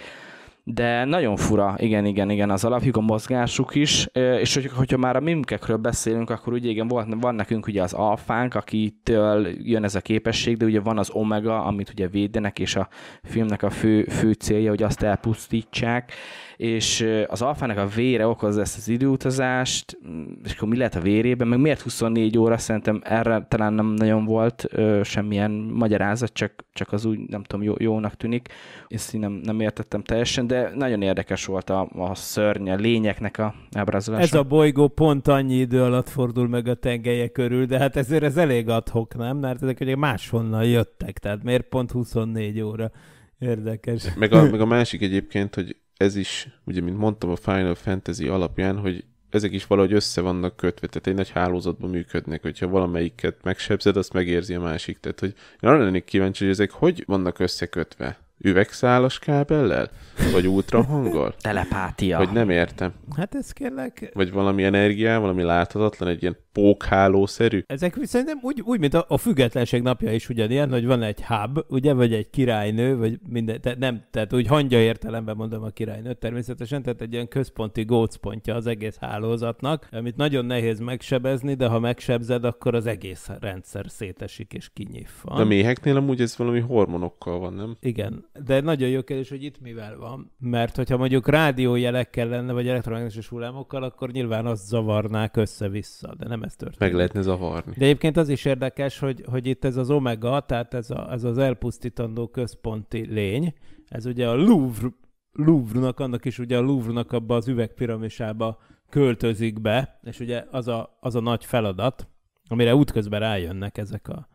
de nagyon fura, igen, igen, igen, az alapjuk, a mozgásuk is, és hogy, hogyha már a mimkekről beszélünk, akkor ugye igen, volt, van nekünk ugye az alfánk, akitől jön ez a képesség, de ugye van az omega, amit ugye védenek, és a filmnek a fő, fő célja, hogy azt elpusztítsák, és az alfának a vére okozza ezt az időutazást, mm, és akkor mi lehet a vérében, meg miért 24 óra, szerintem erre talán nem nagyon volt ö, semmilyen magyarázat, csak, csak az úgy, nem tudom, jó, jónak tűnik. Ezt én nem, nem értettem teljesen, de nagyon érdekes volt a, a szörny, a lényeknek a ábrázolása. Ez a bolygó pont annyi idő alatt fordul meg a tengelye körül, de hát ezért ez elég adhok, nem? Mert ezek ugye máshonnan jöttek, tehát miért pont 24 óra? Érdekes. Meg a, meg a másik egyébként, hogy ez is, ugye, mint mondtam a Final Fantasy alapján, hogy ezek is valahogy össze vannak kötve, tehát egy nagy hálózatban működnek, hogyha valamelyiket megsebzed, azt megérzi a másik. Tehát, hogy én arra lennék kíváncsi, hogy ezek hogy vannak összekötve. Üvegszálas kábellel? Vagy ultrahanggal? Telepátia. Vagy nem értem. Hát ez kérlek... Vagy valami energiá, valami láthatatlan, egy ilyen pókhálószerű. Ezek viszont nem úgy, úgy mint a, a függetlenség napja is ugyanilyen, hogy van egy hub, ugye, vagy egy királynő, vagy minden, tehát nem, tehát úgy hangja értelemben mondom a királynőt természetesen, tehát egy ilyen központi gócpontja az egész hálózatnak, amit nagyon nehéz megsebezni, de ha megsebzed, akkor az egész rendszer szétesik és kinyif. De méheknél amúgy ez valami hormonokkal van, nem? Igen, de nagyon jó kérdés, hogy itt mivel van. Mert hogyha mondjuk rádiójelekkel lenne, vagy elektromágneses hullámokkal, akkor nyilván azt zavarnák össze-vissza, de nem ez történik. Meg lehetne zavarni. De egyébként az is érdekes, hogy, hogy itt ez az omega, tehát ez, a, ez az elpusztítandó központi lény, ez ugye a Louvre, Louvre-nak, annak is ugye a Louvre-nak abba az üvegpiramisába költözik be, és ugye az a, az a nagy feladat, amire útközben rájönnek ezek a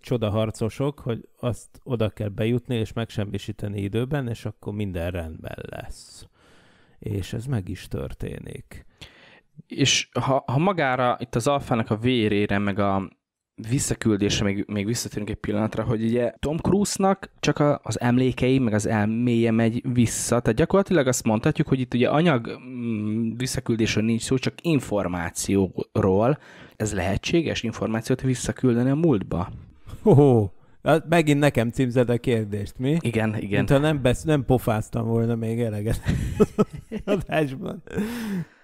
csodaharcosok, hogy azt oda kell bejutni és megsemmisíteni időben, és akkor minden rendben lesz. És ez meg is történik. És ha, ha magára, itt az alfának a vérére, meg a visszaküldése, még, még visszatérünk egy pillanatra, hogy ugye Tom Cruise-nak csak a, az emlékei, meg az elméje megy vissza, tehát gyakorlatilag azt mondhatjuk, hogy itt ugye anyag mm, visszaküldésről nincs szó, csak információról. Ez lehetséges információt visszaküldeni a múltba? Hoho, hát megint nekem címzed a kérdést, mi? Igen, igen. Mint ha nem, besz- nem pofáztam volna még eleget adásban.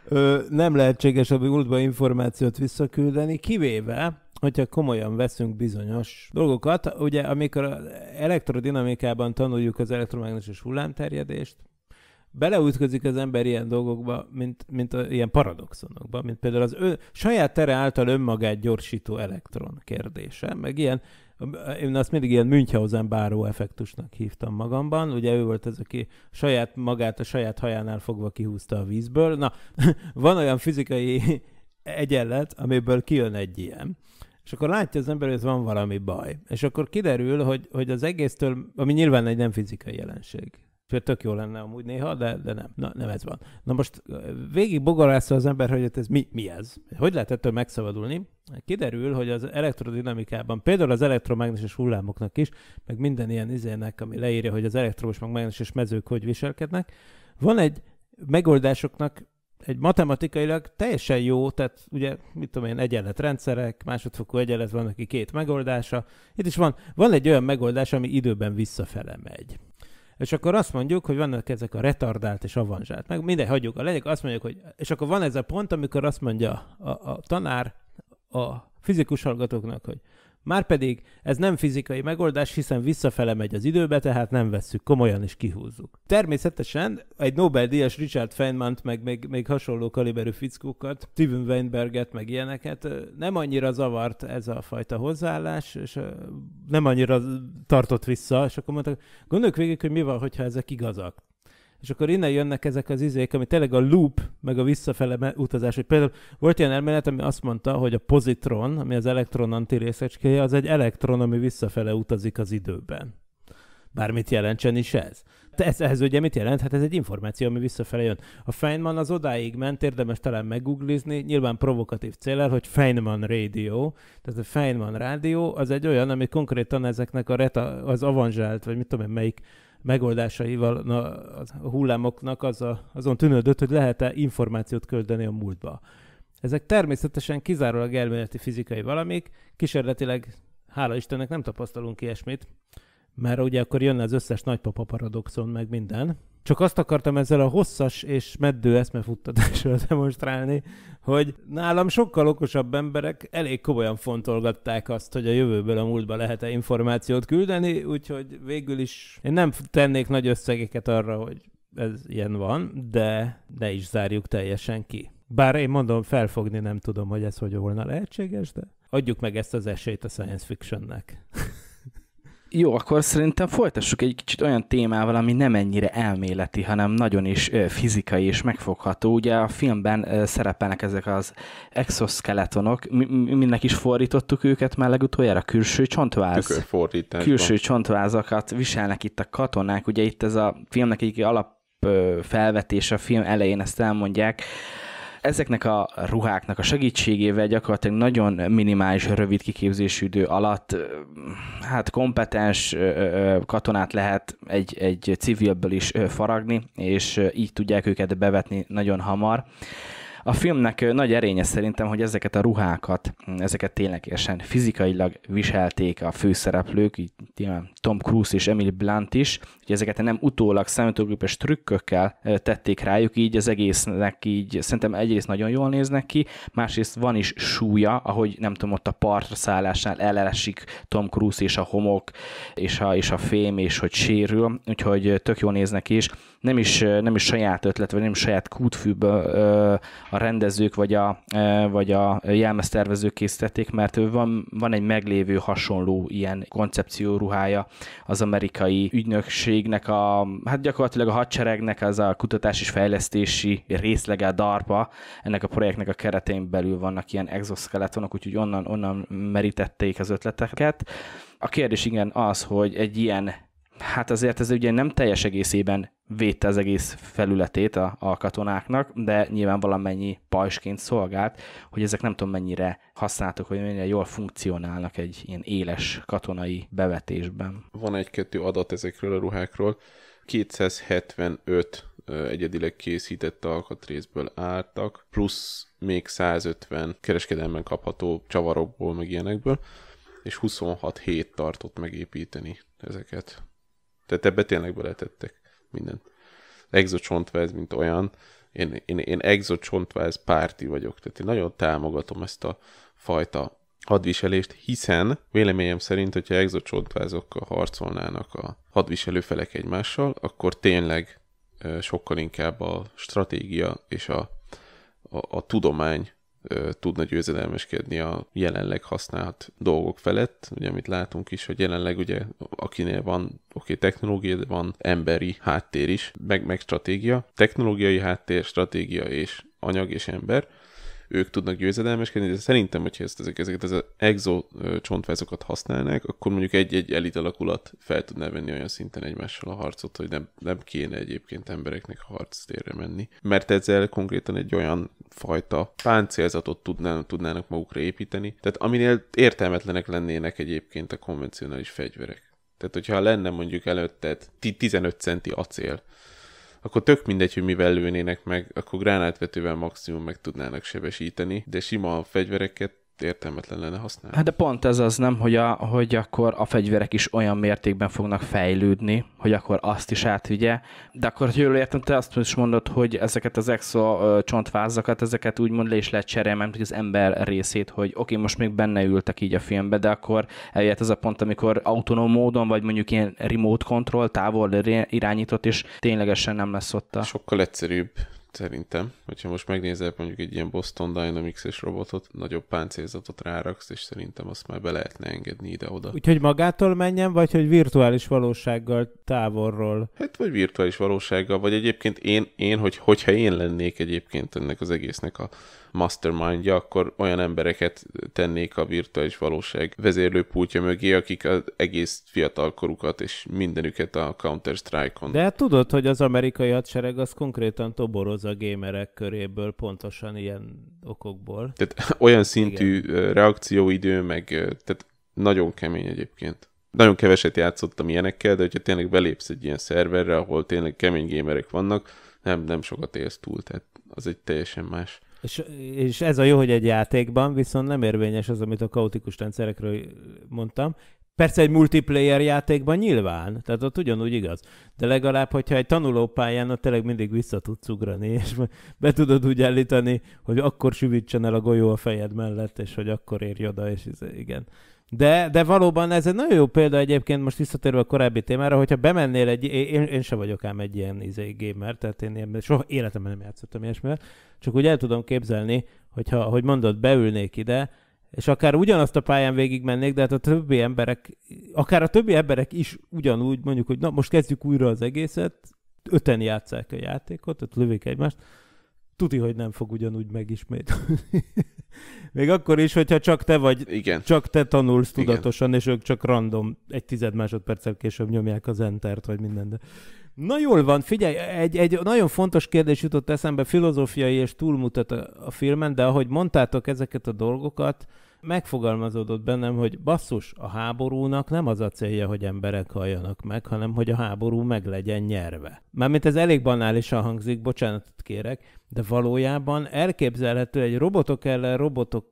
Ö, nem lehetséges a múltba információt visszaküldeni, kivéve, hogyha komolyan veszünk bizonyos dolgokat. Ugye, amikor az elektrodinamikában tanuljuk az elektromágneses hullámterjedést, beleütközik az ember ilyen dolgokba, mint, mint a, ilyen paradoxonokba, mint például az ő, saját tere által önmagát gyorsító elektron kérdése, meg ilyen én azt mindig ilyen Münchhausen báró effektusnak hívtam magamban. Ugye ő volt az, aki saját magát a saját hajánál fogva kihúzta a vízből. Na, van olyan fizikai egyenlet, amiből kijön egy ilyen. És akkor látja az ember, hogy ez van valami baj. És akkor kiderül, hogy, hogy az egésztől, ami nyilván egy nem fizikai jelenség, Tök jó lenne amúgy néha, de, de nem. Na, nem ez van. Na most végig bogarászol az ember, hogy hát ez mi, mi ez? Hogy lehet ettől megszabadulni? Kiderül, hogy az elektrodinamikában, például az elektromágneses hullámoknak is, meg minden ilyen izének, ami leírja, hogy az elektromos meg mágneses mezők hogy viselkednek, van egy megoldásoknak egy matematikailag teljesen jó, tehát ugye, mit tudom én, egyenletrendszerek, másodfokú egyenlet van neki két megoldása. Itt is van, van egy olyan megoldás, ami időben visszafele megy és akkor azt mondjuk, hogy vannak ezek a retardált és avanzsált, meg minden hagyjuk a lényeg, azt mondjuk, hogy, és akkor van ez a pont, amikor azt mondja a, a tanár a fizikus hallgatóknak, hogy Márpedig ez nem fizikai megoldás, hiszen visszafele megy az időbe, tehát nem vesszük komolyan és kihúzzuk. Természetesen egy Nobel-díjas Richard Feynman-t, meg még, még hasonló kaliberű fickókat, Steven Weinberget, meg ilyeneket nem annyira zavart ez a fajta hozzáállás, és nem annyira tartott vissza, és akkor mondtak, gondoljuk végig, hogy mi van, hogyha ezek igazak és akkor innen jönnek ezek az izék, ami tényleg a loop, meg a visszafele utazás. Hogy például volt ilyen elmélet, ami azt mondta, hogy a pozitron, ami az elektron antirészecskéje, az egy elektron, ami visszafele utazik az időben. Bármit jelentsen is ez. De ez, ez ugye mit jelent? Hát ez egy információ, ami visszafele jön. A Feynman az odáig ment, érdemes talán meggooglizni, nyilván provokatív célel, hogy Feynman Radio, tehát a Feynman Rádió az egy olyan, ami konkrétan ezeknek a reta, az avanzsált, vagy mit tudom én, melyik megoldásaival na, a hullámoknak az a, azon tűnődött, hogy lehet-e információt küldeni a múltba. Ezek természetesen kizárólag elméleti fizikai valamik, kísérletileg hála Istennek nem tapasztalunk ilyesmit, mert ugye akkor jönne az összes nagypapa paradoxon, meg minden. Csak azt akartam ezzel a hosszas és meddő eszmefuttatással demonstrálni, hogy nálam sokkal okosabb emberek elég komolyan fontolgatták azt, hogy a jövőből a múltba lehet-e információt küldeni, úgyhogy végül is én nem tennék nagy összegeket arra, hogy ez ilyen van, de ne is zárjuk teljesen ki. Bár én mondom, felfogni nem tudom, hogy ez hogy volna lehetséges, de adjuk meg ezt az esélyt a science fictionnek. Jó, akkor szerintem folytassuk egy kicsit olyan témával, ami nem ennyire elméleti, hanem nagyon is fizikai és megfogható. Ugye a filmben szerepelnek ezek az exoskeletonok, mi, minnek is fordítottuk őket már legutoljára, külső csontváz. Külső csontvázakat viselnek itt a katonák, ugye itt ez a filmnek egyik alap a film elején, ezt elmondják, Ezeknek a ruháknak a segítségével gyakorlatilag nagyon minimális, rövid kiképzésű idő alatt hát kompetens katonát lehet egy, egy civilből is faragni, és így tudják őket bevetni nagyon hamar. A filmnek nagy erénye szerintem, hogy ezeket a ruhákat, ezeket ténylegesen fizikailag viselték a főszereplők, így Tom Cruise és Emily Blunt is, hogy ezeket nem utólag számítógépes trükkökkel tették rájuk, így az egésznek így szerintem egyrészt nagyon jól néznek ki, másrészt van is súlya, ahogy nem tudom, ott a partra szállásnál elesik Tom Cruise és a homok, és a, és a fém, és hogy sérül, úgyhogy tök jól néznek ki, és nem is, nem is saját ötlet, vagy nem is saját kútfűből a rendezők vagy a, e, vagy a jelmeztervezők készítették, mert van, van egy meglévő hasonló ilyen koncepció ruhája az amerikai ügynökségnek, a, hát gyakorlatilag a hadseregnek az a kutatás és fejlesztési részlege a DARPA, ennek a projektnek a keretein belül vannak ilyen exoskeletonok, úgyhogy onnan, onnan merítették az ötleteket. A kérdés igen az, hogy egy ilyen, hát azért ez ugye nem teljes egészében védte az egész felületét a, a katonáknak, de nyilván valamennyi pajsként szolgált, hogy ezek nem tudom mennyire használtak, hogy mennyire jól funkcionálnak egy ilyen éles katonai bevetésben. Van egy-kettő adat ezekről a ruhákról. 275 egyedileg készített alkatrészből álltak, plusz még 150 kereskedelmen kapható csavarokból, meg ilyenekből, és 26 hét tartott megépíteni ezeket. Tehát ebbe tényleg beletettek minden. Exocsontvez, mint olyan. Én, én, én exocsontvez párti vagyok, tehát én nagyon támogatom ezt a fajta hadviselést, hiszen véleményem szerint, hogyha exocsontvázokkal harcolnának a hadviselő felek egymással, akkor tényleg sokkal inkább a stratégia és a, a, a tudomány tudna győzedelmeskedni a jelenleg használt dolgok felett, ugye amit látunk is, hogy jelenleg ugye akinél van, oké, okay, technológia, de van emberi háttér is, meg, meg stratégia, technológiai háttér, stratégia és anyag és ember, ők tudnak győzedelmeskedni, de szerintem, hogyha ezt, ezek, ezeket az exo csontvázokat használnák, akkor mondjuk egy-egy elit alakulat fel tudná venni olyan szinten egymással a harcot, hogy nem, nem kéne egyébként embereknek a harc térre menni. Mert ezzel konkrétan egy olyan fajta páncélzatot tudnának, tudnának magukra építeni, tehát aminél értelmetlenek lennének egyébként a konvencionális fegyverek. Tehát, hogyha lenne mondjuk előtted 15 centi acél, akkor tök mindegy, hogy mivel lőnének meg, akkor gránátvetővel maximum meg tudnának sebesíteni, de sima fegyvereket értelmetlen lenne használni. Hát de pont ez az nem, hogy, a, hogy akkor a fegyverek is olyan mértékben fognak fejlődni, hogy akkor azt is átvigye. De akkor, hogy jól értem, te azt is mondod, hogy ezeket az exo csontvázakat, ezeket úgymond le is lehet cserélni, mert az ember részét, hogy oké, most még benne ültek így a filmbe, de akkor eljött ez a pont, amikor autonóm módon, vagy mondjuk ilyen remote control, távol irányított, és ténylegesen nem lesz ott a... Sokkal egyszerűbb Szerintem, hogyha most megnézel mondjuk egy ilyen Boston Dynamics-es robotot, nagyobb páncélzatot ráraksz, és szerintem azt már be lehetne engedni ide-oda. Úgyhogy magától menjen, vagy hogy virtuális valósággal távolról? Hát vagy virtuális valósággal, vagy egyébként én, én hogy, hogyha én lennék egyébként ennek az egésznek a mastermindja, akkor olyan embereket tennék a virtuális valóság vezérlőpultja mögé, akik az egész fiatalkorukat és mindenüket a Counter-Strike-on. De hát tudod, hogy az amerikai hadsereg az konkrétan toboroz a gémerek köréből pontosan ilyen okokból. Tehát olyan szintű Igen. reakcióidő, meg tehát nagyon kemény egyébként nagyon keveset játszottam ilyenekkel, de hogyha tényleg belépsz egy ilyen szerverre, ahol tényleg kemény gémerek vannak, nem, nem sokat élsz túl, tehát az egy teljesen más. És, és ez a jó, hogy egy játékban viszont nem érvényes az, amit a kaotikus rendszerekről mondtam. Persze egy multiplayer játékban nyilván, tehát ott ugyanúgy igaz. De legalább, hogyha egy tanulópályán ott tényleg mindig vissza tudsz ugrani, és be tudod úgy állítani, hogy akkor süvítsen el a golyó a fejed mellett, és hogy akkor érj oda, és ez, igen. De, de valóban ez egy nagyon jó példa egyébként, most visszatérve a korábbi témára, hogyha bemennél egy, én, én sem vagyok ám egy ilyen izé, gamer, tehát én ilyen, soha életemben nem játszottam ilyesmivel, csak úgy el tudom képzelni, hogyha, hogy mondod, beülnék ide, és akár ugyanazt a pályán végig mennék, de hát a többi emberek, akár a többi emberek is ugyanúgy mondjuk, hogy na most kezdjük újra az egészet, öten játszák a játékot, tehát lövik egymást, Tudni, hogy nem fog ugyanúgy megismételni. Még akkor is, hogyha csak te vagy, Igen. csak te tanulsz tudatosan, Igen. és ők csak random egy tized másodperccel később nyomják az entert, vagy minden. De... Na jól van, figyelj, egy, egy nagyon fontos kérdés jutott eszembe, filozófiai és túlmutat a, a filmen, de ahogy mondtátok ezeket a dolgokat, megfogalmazódott bennem, hogy basszus, a háborúnak nem az a célja, hogy emberek halljanak meg, hanem hogy a háború meg legyen nyerve. Mármint ez elég banálisan hangzik, bocsánatot kérek, de valójában elképzelhető egy robotok ellen robotok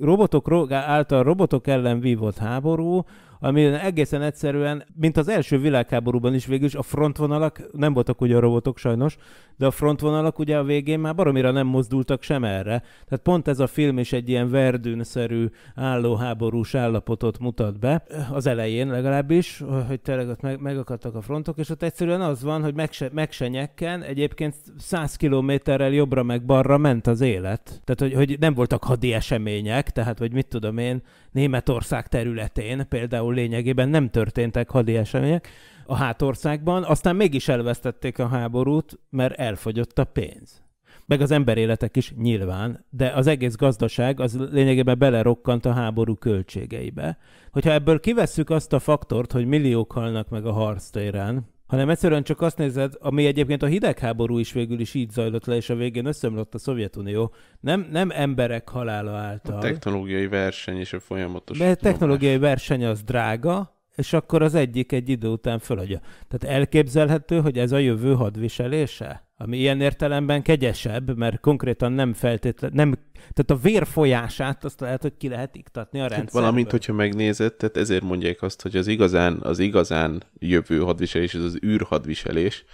robotok által robotok ellen vívott háború, ami egészen egyszerűen, mint az első világháborúban is végül is a frontvonalak, nem voltak ugye a robotok sajnos, de a frontvonalak ugye a végén már baromira nem mozdultak sem erre. Tehát pont ez a film is egy ilyen verdűnszerű álló háborús állapotot mutat be, az elején legalábbis, hogy tényleg ott meg, megakadtak a frontok, és ott egyszerűen az van, hogy megsenyekken, meg egyébként 100 kilométerrel jobbra meg balra ment az élet. Tehát, hogy, hogy nem voltak hadi események, tehát, hogy mit tudom én, Németország területén például lényegében nem történtek hadi események a hátországban, aztán mégis elvesztették a háborút, mert elfogyott a pénz. Meg az emberéletek is nyilván, de az egész gazdaság az lényegében belerokkant a háború költségeibe. Hogyha ebből kivesszük azt a faktort, hogy milliók halnak meg a harctéren, hanem egyszerűen csak azt nézed, ami egyébként a hidegháború is végül is így zajlott le, és a végén összeomlott a Szovjetunió. Nem, nem emberek halála által. A technológiai verseny és a folyamatos. De a technológiai verseny az drága, és akkor az egyik egy idő után föladja. Tehát elképzelhető, hogy ez a jövő hadviselése? Ami ilyen értelemben kegyesebb, mert konkrétan nem feltétlen, nem tehát a vér folyását azt lehet, hogy ki lehet iktatni a hát rendszerből. Valamint, hogyha megnézed, tehát ezért mondják azt, hogy az igazán, az igazán jövő hadviselés, az az űrhadviselés,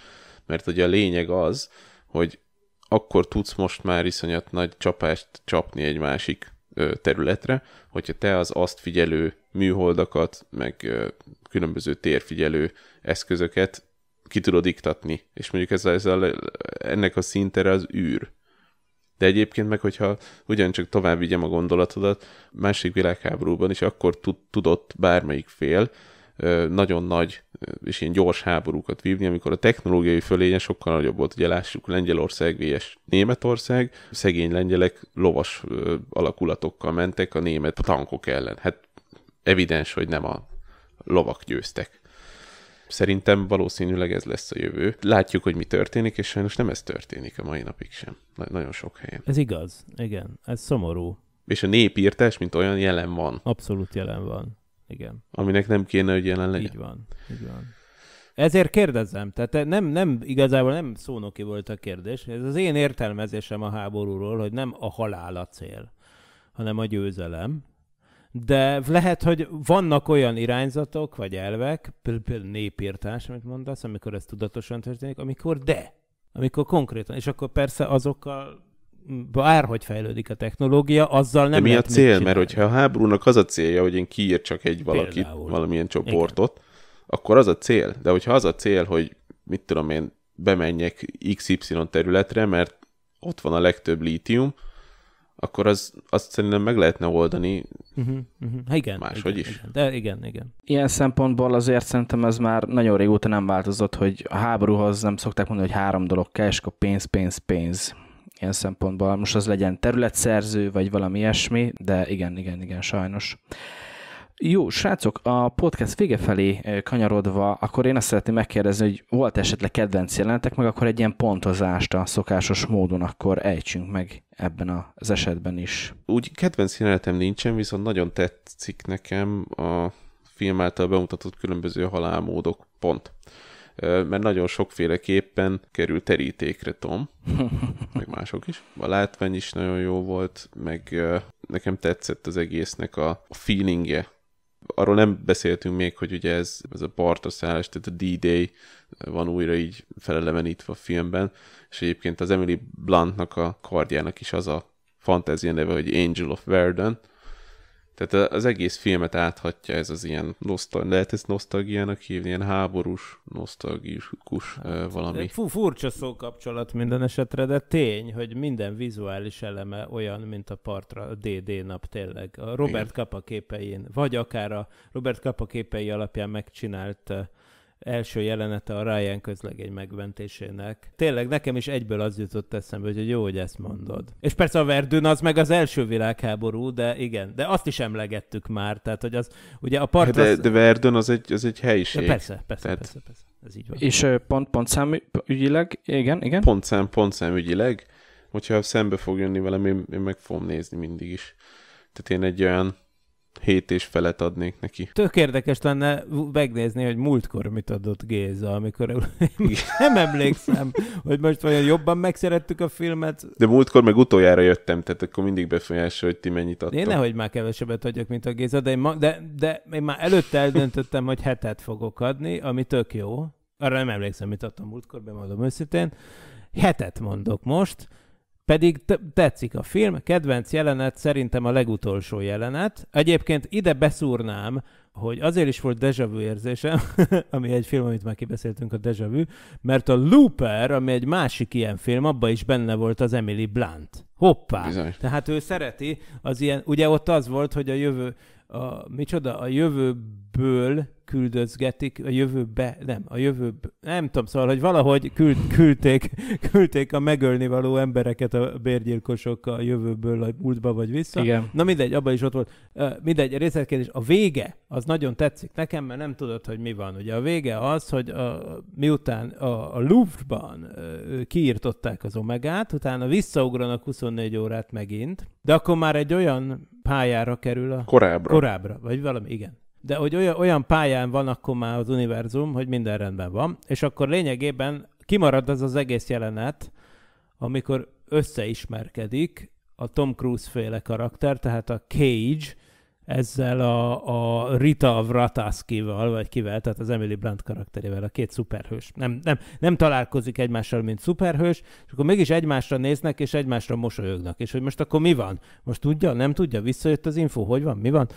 mert ugye a lényeg az, hogy akkor tudsz most már iszonyat nagy csapást csapni egy másik területre, hogyha te az azt figyelő műholdakat, meg különböző térfigyelő eszközöket ki tudod iktatni. És mondjuk ez, ez a, ennek a szintere az űr. De egyébként meg, hogyha ugyancsak tovább vigyem a gondolatodat, másik világháborúban is akkor tud, tudott bármelyik fél nagyon nagy és ilyen gyors háborúkat vívni, amikor a technológiai fölénye sokkal nagyobb volt. Ugye lássuk Lengyelország vs. Németország, szegény lengyelek lovas alakulatokkal mentek a német tankok ellen. Hát evidens, hogy nem a lovak győztek. Szerintem valószínűleg ez lesz a jövő. Látjuk, hogy mi történik, és sajnos nem ez történik a mai napig sem. Na- nagyon sok helyen. Ez igaz, igen. Ez szomorú. És a népírtás, mint olyan, jelen van. Abszolút jelen van, igen. Aminek nem kéne, hogy jelen legyen. Így van, így van. Ezért kérdezem, tehát nem, nem igazából nem szónoki volt a kérdés, ez az én értelmezésem a háborúról, hogy nem a halál a cél, hanem a győzelem, de lehet, hogy vannak olyan irányzatok, vagy elvek, például népírtás, amit mondasz, amikor ez tudatosan történik, amikor de, amikor konkrétan, és akkor persze azokkal bárhogy fejlődik a technológia, azzal nem De mi a cél? Mert hogyha a háborúnak az a célja, hogy én csak egy valakit, Például. valamilyen csoportot, Igen. akkor az a cél. De hogyha az a cél, hogy mit tudom én, bemenjek XY területre, mert ott van a legtöbb lítium, akkor az, azt szerintem meg lehetne oldani uh-huh, uh-huh. igen, máshogy igen, is. Igen, de igen, igen. Ilyen szempontból azért szerintem ez már nagyon régóta nem változott, hogy a háborúhoz nem szokták mondani, hogy három dolog kell, és akkor pénz, pénz, pénz ilyen szempontból. Most az legyen területszerző, vagy valami ilyesmi, de igen, igen, igen, sajnos. Jó, srácok, a podcast vége felé kanyarodva, akkor én azt szeretném megkérdezni, hogy volt esetleg kedvenc jelentek meg akkor egy ilyen pontozást a szokásos módon akkor ejtsünk meg ebben az esetben is. Úgy kedvenc jelenetem nincsen, viszont nagyon tetszik nekem a film által bemutatott különböző halálmódok, pont mert nagyon sokféleképpen kerül terítékre Tom, meg mások is. A látvány is nagyon jó volt, meg nekem tetszett az egésznek a feelingje, arról nem beszéltünk még, hogy ugye ez, ez a partaszállás, tehát a D-Day van újra így felelevenítve a filmben, és egyébként az Emily Bluntnak a kardjának is az a fantázia neve, hogy Angel of Verdon, tehát az egész filmet áthatja ez az ilyen, nosztal, lehet ezt nosztalgiának hívni, ilyen háborús, nosztalgikus hát, valami. Fú, furcsa szókapcsolat minden esetre, de tény, hogy minden vizuális eleme olyan, mint a partra, a DD nap tényleg. A Robert Igen. Kapa képein, vagy akár a Robert Kapa képei alapján megcsinált uh, első jelenete a Ryan közlegény megmentésének. Tényleg nekem is egyből az jutott eszembe, hogy jó, hogy ezt mondod. És persze a Verdun az meg az első világháború, de igen, de azt is emlegettük már, tehát hogy az ugye a part... Hát de, de Verdun az egy, az egy helyiség. De persze, persze, tehát... persze, persze. Ez így van. És pont, pont szám ügyileg, igen, igen? Pont szám ügyileg, hogyha szembe fog jönni velem, én, én meg fogom nézni mindig is. Tehát én egy olyan hét és felet adnék neki. Tök érdekes lenne megnézni, hogy múltkor mit adott Géza, amikor nem emlékszem, hogy most vajon jobban megszerettük a filmet. De múltkor meg utoljára jöttem, tehát akkor mindig befolyásol, hogy ti mennyit adtok. Én nehogy már kevesebbet adjak, mint a Géza, de én, ma, de, de én már előtte eldöntöttem, hogy hetet fogok adni, ami tök jó. Arra nem emlékszem, mit adtam múltkor, bemondom őszintén. Hetet mondok most pedig tetszik a film, kedvenc jelenet szerintem a legutolsó jelenet. Egyébként ide beszúrnám, hogy azért is volt deja vu érzésem, ami egy film, amit már kibeszéltünk, a deja vu, mert a Looper, ami egy másik ilyen film, abban is benne volt az Emily Blunt. Hoppá! Bizony. Tehát ő szereti az ilyen, ugye ott az volt, hogy a jövő, a, micsoda, a jövőből küldözgetik, a jövőbe, nem, a jövő, nem tudom, szóval, hogy valahogy küld, küldték, küldték a megölni való embereket a bérgyilkosok a jövőből, a múltba vagy vissza. Igen. Na mindegy, abban is ott volt. Mindegy, részletkérdés. A vége, az nagyon tetszik nekem, mert nem tudod, hogy mi van. Ugye a vége az, hogy a, miután a, a Louvre-ban kiírtották az Omegát, utána visszaugranak 24 órát megint, de akkor már egy olyan pályára kerül a... Korábbra. Korábbra, vagy valami, igen. De hogy olyan, olyan pályán van akkor már az univerzum, hogy minden rendben van, és akkor lényegében kimarad az az egész jelenet, amikor összeismerkedik a Tom Cruise féle karakter, tehát a Cage, ezzel a, a Rita Vrataszkival, vagy kivel, tehát az Emily Blunt karakterével, a két szuperhős. Nem, nem, nem találkozik egymással, mint szuperhős, és akkor mégis egymásra néznek, és egymásra mosolyognak. És hogy most akkor mi van? Most tudja, nem tudja, visszajött az info, hogy van, mi van?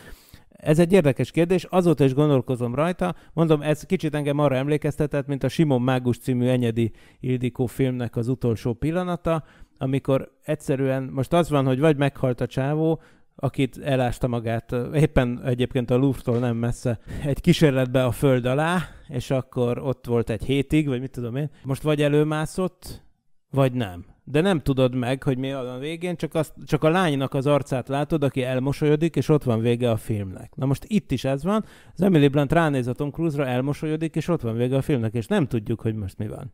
Ez egy érdekes kérdés, azóta is gondolkozom rajta. Mondom, ez kicsit engem arra emlékeztetett, mint a Simon Mágus című Enyedi Ildikó filmnek az utolsó pillanata, amikor egyszerűen most az van, hogy vagy meghalt a csávó, akit elásta magát, éppen egyébként a Louvre-tól nem messze, egy kísérletbe a föld alá, és akkor ott volt egy hétig, vagy mit tudom én. Most vagy előmászott, vagy nem. De nem tudod meg, hogy mi van a végén, csak, azt, csak a lánynak az arcát látod, aki elmosolyodik, és ott van vége a filmnek. Na most itt is ez van, az Emily Blunt ránéz a Tom Cruise-ra, elmosolyodik, és ott van vége a filmnek, és nem tudjuk, hogy most mi van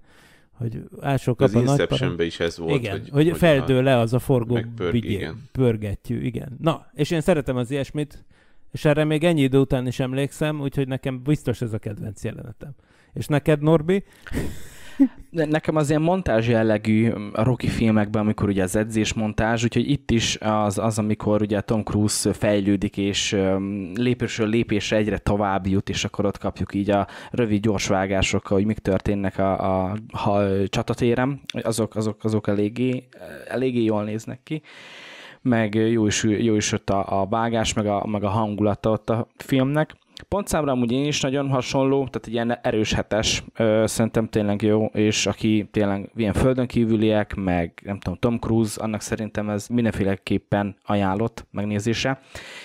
hogy ások Az Inceptionben is ez volt. Igen, hogy, hogy, hogy feldől le az a forgó pörg, bigyé, igen. pörgetjű, igen. Na, és én szeretem az ilyesmit, és erre még ennyi idő után is emlékszem, úgyhogy nekem biztos ez a kedvenc jelenetem. És neked, Norbi? nekem az ilyen montázs jellegű mm, a Rocky filmekben, amikor ugye az edzés montázs, úgyhogy itt is az, az amikor ugye Tom Cruise fejlődik, és mm, lépésről lépésre egyre tovább jut, és akkor ott kapjuk így a rövid gyorsvágásokkal, hogy mik történnek a, a, a csatatérem, azok, azok, azok eléggé, eléggé jól néznek ki meg jó is, jó is ott a, a vágás, meg a, meg a hangulata ott a filmnek. Pontszámra amúgy én is nagyon hasonló, tehát egy ilyen erős hetes, ö, szerintem tényleg jó, és aki tényleg ilyen földön kívüliek, meg nem tudom, Tom Cruise, annak szerintem ez mindenféleképpen ajánlott megnézése.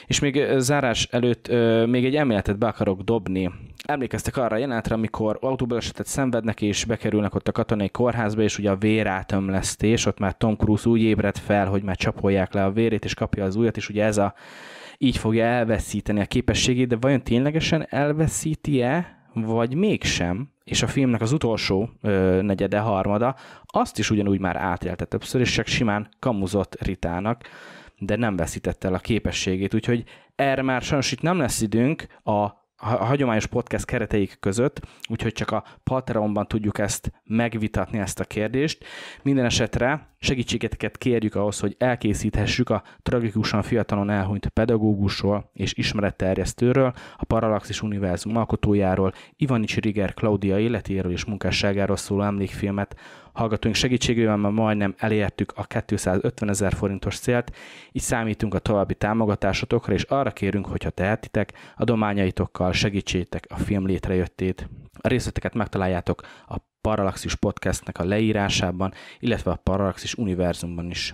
És még zárás előtt ö, még egy emléletet be akarok dobni, emlékeztek arra a jelenetre, amikor autóbalesetet szenvednek, és bekerülnek ott a katonai kórházba, és ugye a vérátömlesztés, ott már Tom Cruise úgy ébred fel, hogy már csapolják le a vérét, és kapja az újat, és ugye ez a így fogja elveszíteni a képességét, de vajon ténylegesen elveszíti-e, vagy mégsem? És a filmnek az utolsó ö, negyede, harmada, azt is ugyanúgy már átélte többször, és csak simán kamuzott Ritának, de nem veszítette el a képességét, úgyhogy erre már sajnos itt nem lesz időnk, a a hagyományos podcast kereteik között, úgyhogy csak a Patreonban tudjuk ezt megvitatni, ezt a kérdést. Minden esetre segítségeteket kérjük ahhoz, hogy elkészíthessük a tragikusan fiatalon elhunyt pedagógusról és ismeretterjesztőről, a Paralaxis Univerzum alkotójáról, Ivanics Riger Klaudia életéről és munkásságáról szóló emlékfilmet, hallgatóink segítségével már majdnem elértük a 250 ezer forintos célt, így számítunk a további támogatásotokra, és arra kérünk, hogyha tehetitek, adományaitokkal segítsétek a film létrejöttét. A részleteket megtaláljátok a Parallaxis podcastnek a leírásában, illetve a Parallaxis univerzumban is.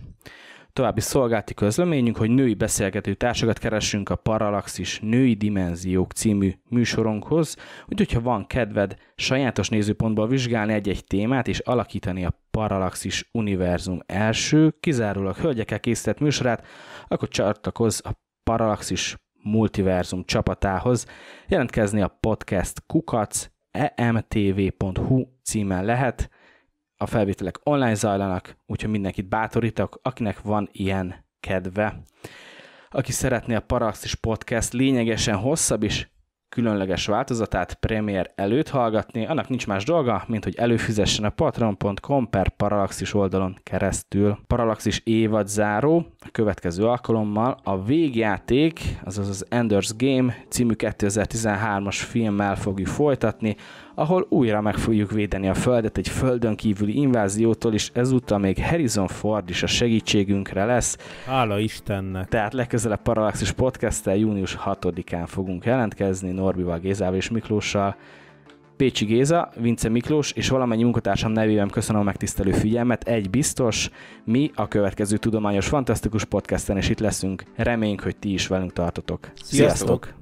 További szolgálti közleményünk, hogy női beszélgető társakat keresünk a Paralaxis Női Dimenziók című műsorunkhoz, úgyhogy ha van kedved sajátos nézőpontból vizsgálni egy-egy témát és alakítani a Paralaxis Univerzum első, kizárólag hölgyekkel készített műsorát, akkor csatlakozz a Paralaxis Multiverzum csapatához. Jelentkezni a podcast kukac emtv.hu címen lehet, a felvételek online zajlanak, úgyhogy mindenkit bátorítok, akinek van ilyen kedve. Aki szeretné a Paraxis Podcast lényegesen hosszabb is, különleges változatát premier előtt hallgatni, annak nincs más dolga, mint hogy előfizessen a patreon.com per Paralaxis oldalon keresztül. Paralaxis évad záró a következő alkalommal a végjáték, azaz az Enders Game című 2013-as filmmel fogjuk folytatni, ahol újra meg fogjuk védeni a Földet egy földön kívüli inváziótól, és ezúttal még Harrison Ford is a segítségünkre lesz. Hála Istennek! Tehát legközelebb Parallaxis podcast június 6-án fogunk jelentkezni Norbival, Gézával és Miklóssal. Pécsi Géza, Vince Miklós és valamennyi munkatársam nevében köszönöm a megtisztelő figyelmet. Egy biztos, mi a következő Tudományos Fantasztikus Podcasten is itt leszünk. Reméljünk, hogy ti is velünk tartotok. Sziasztok! Sziasztok!